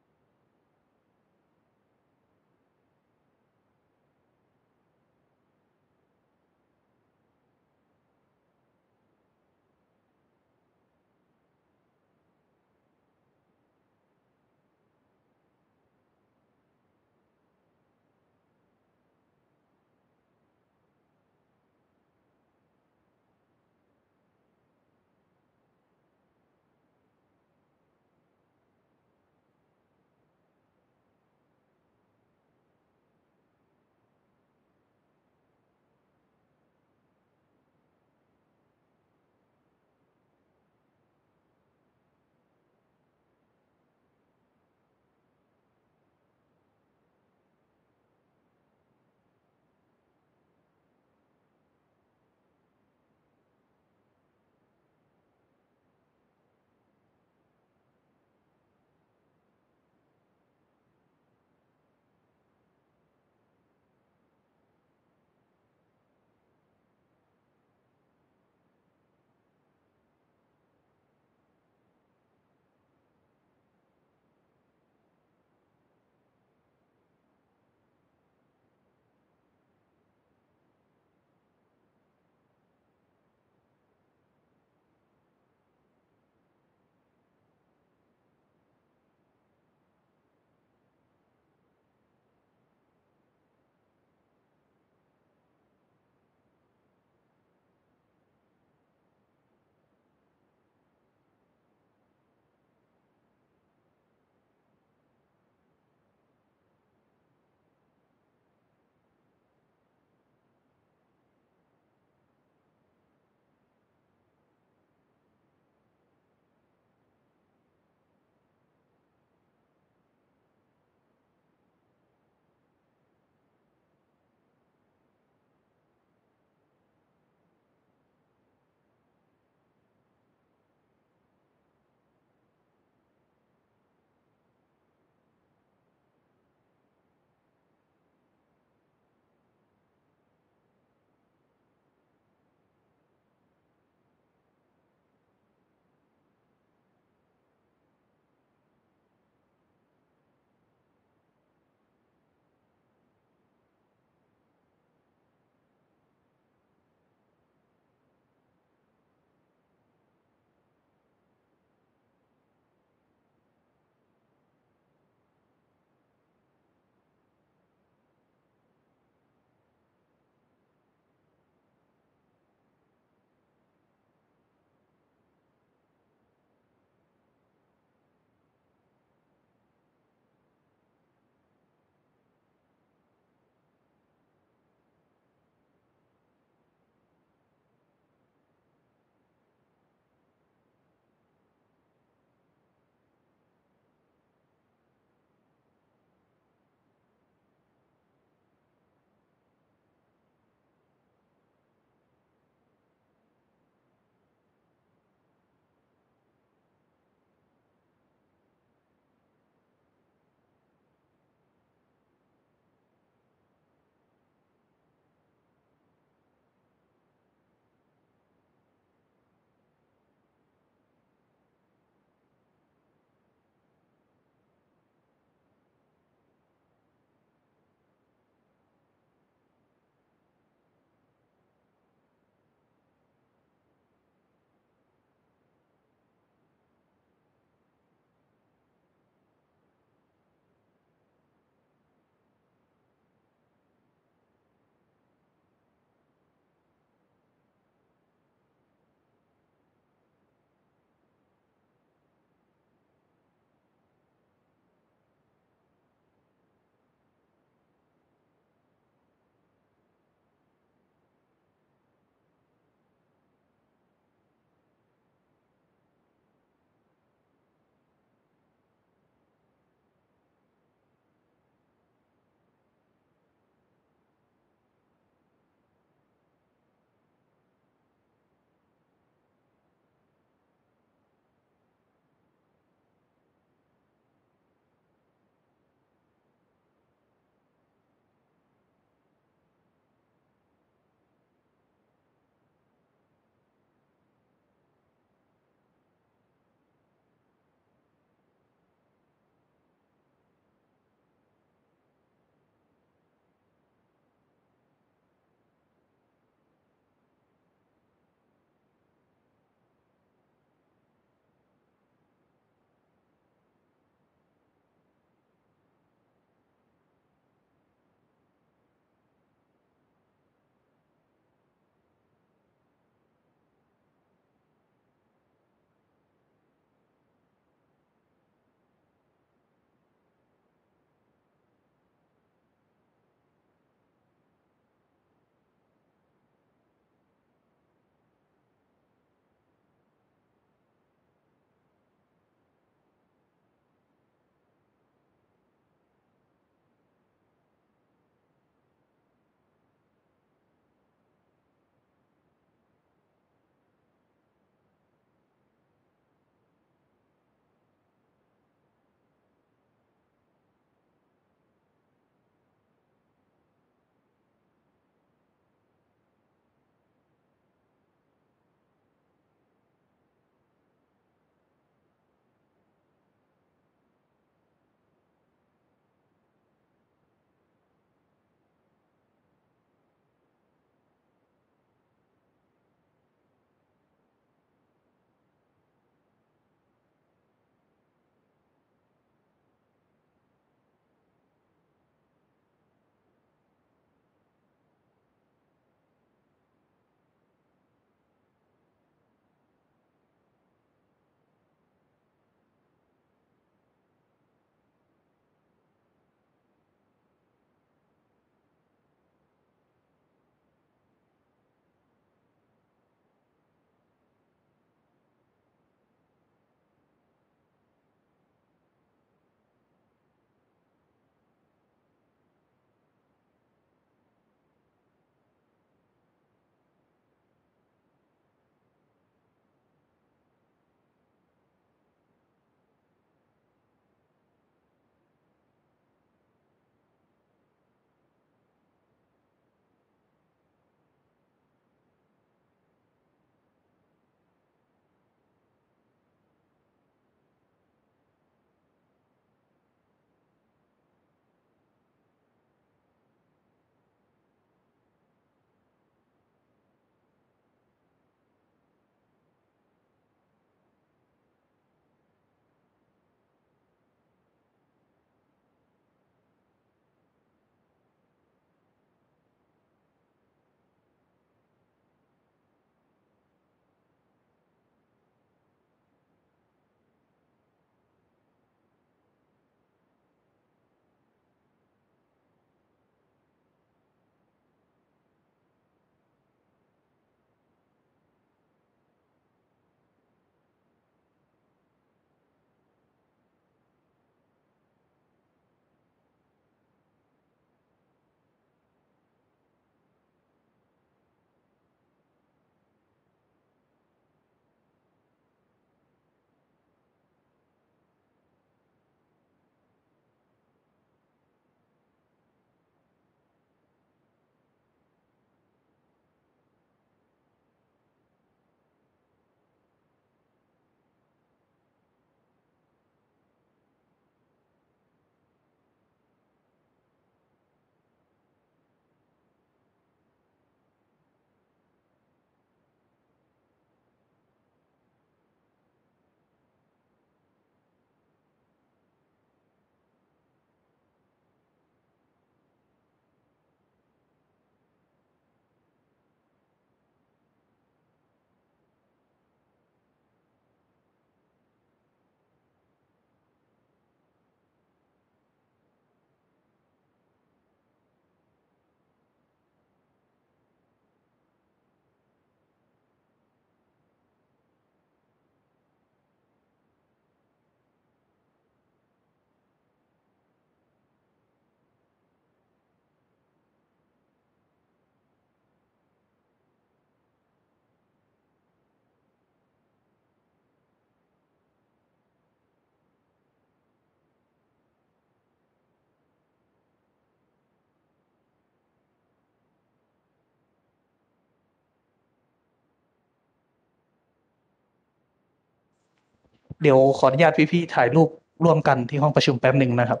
เดี๋ยวขออนุญาตพี่ๆ ถ่ายรูปร่วมกันที่ห้องประชุมแป๊บหนึ่งนะครับ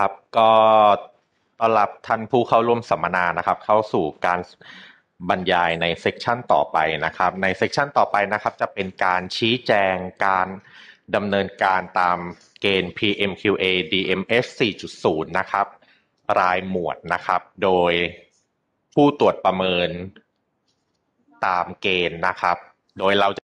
ครับก็ต้อนรับท่านผู้เข้าร่วมสัมมนานะครับ เข้าสู่การบรรยายในเซกชันต่อไปนะครับในเซกชันต่อไปนะครับจะเป็นการชี้แจงการดำเนินการตามเกณฑ์ PMQA DMS 4.0 นะครับ รายหมวดนะครับโดยผู้ตรวจประเมินตามเกณฑ์นะครับ โดยเราจะ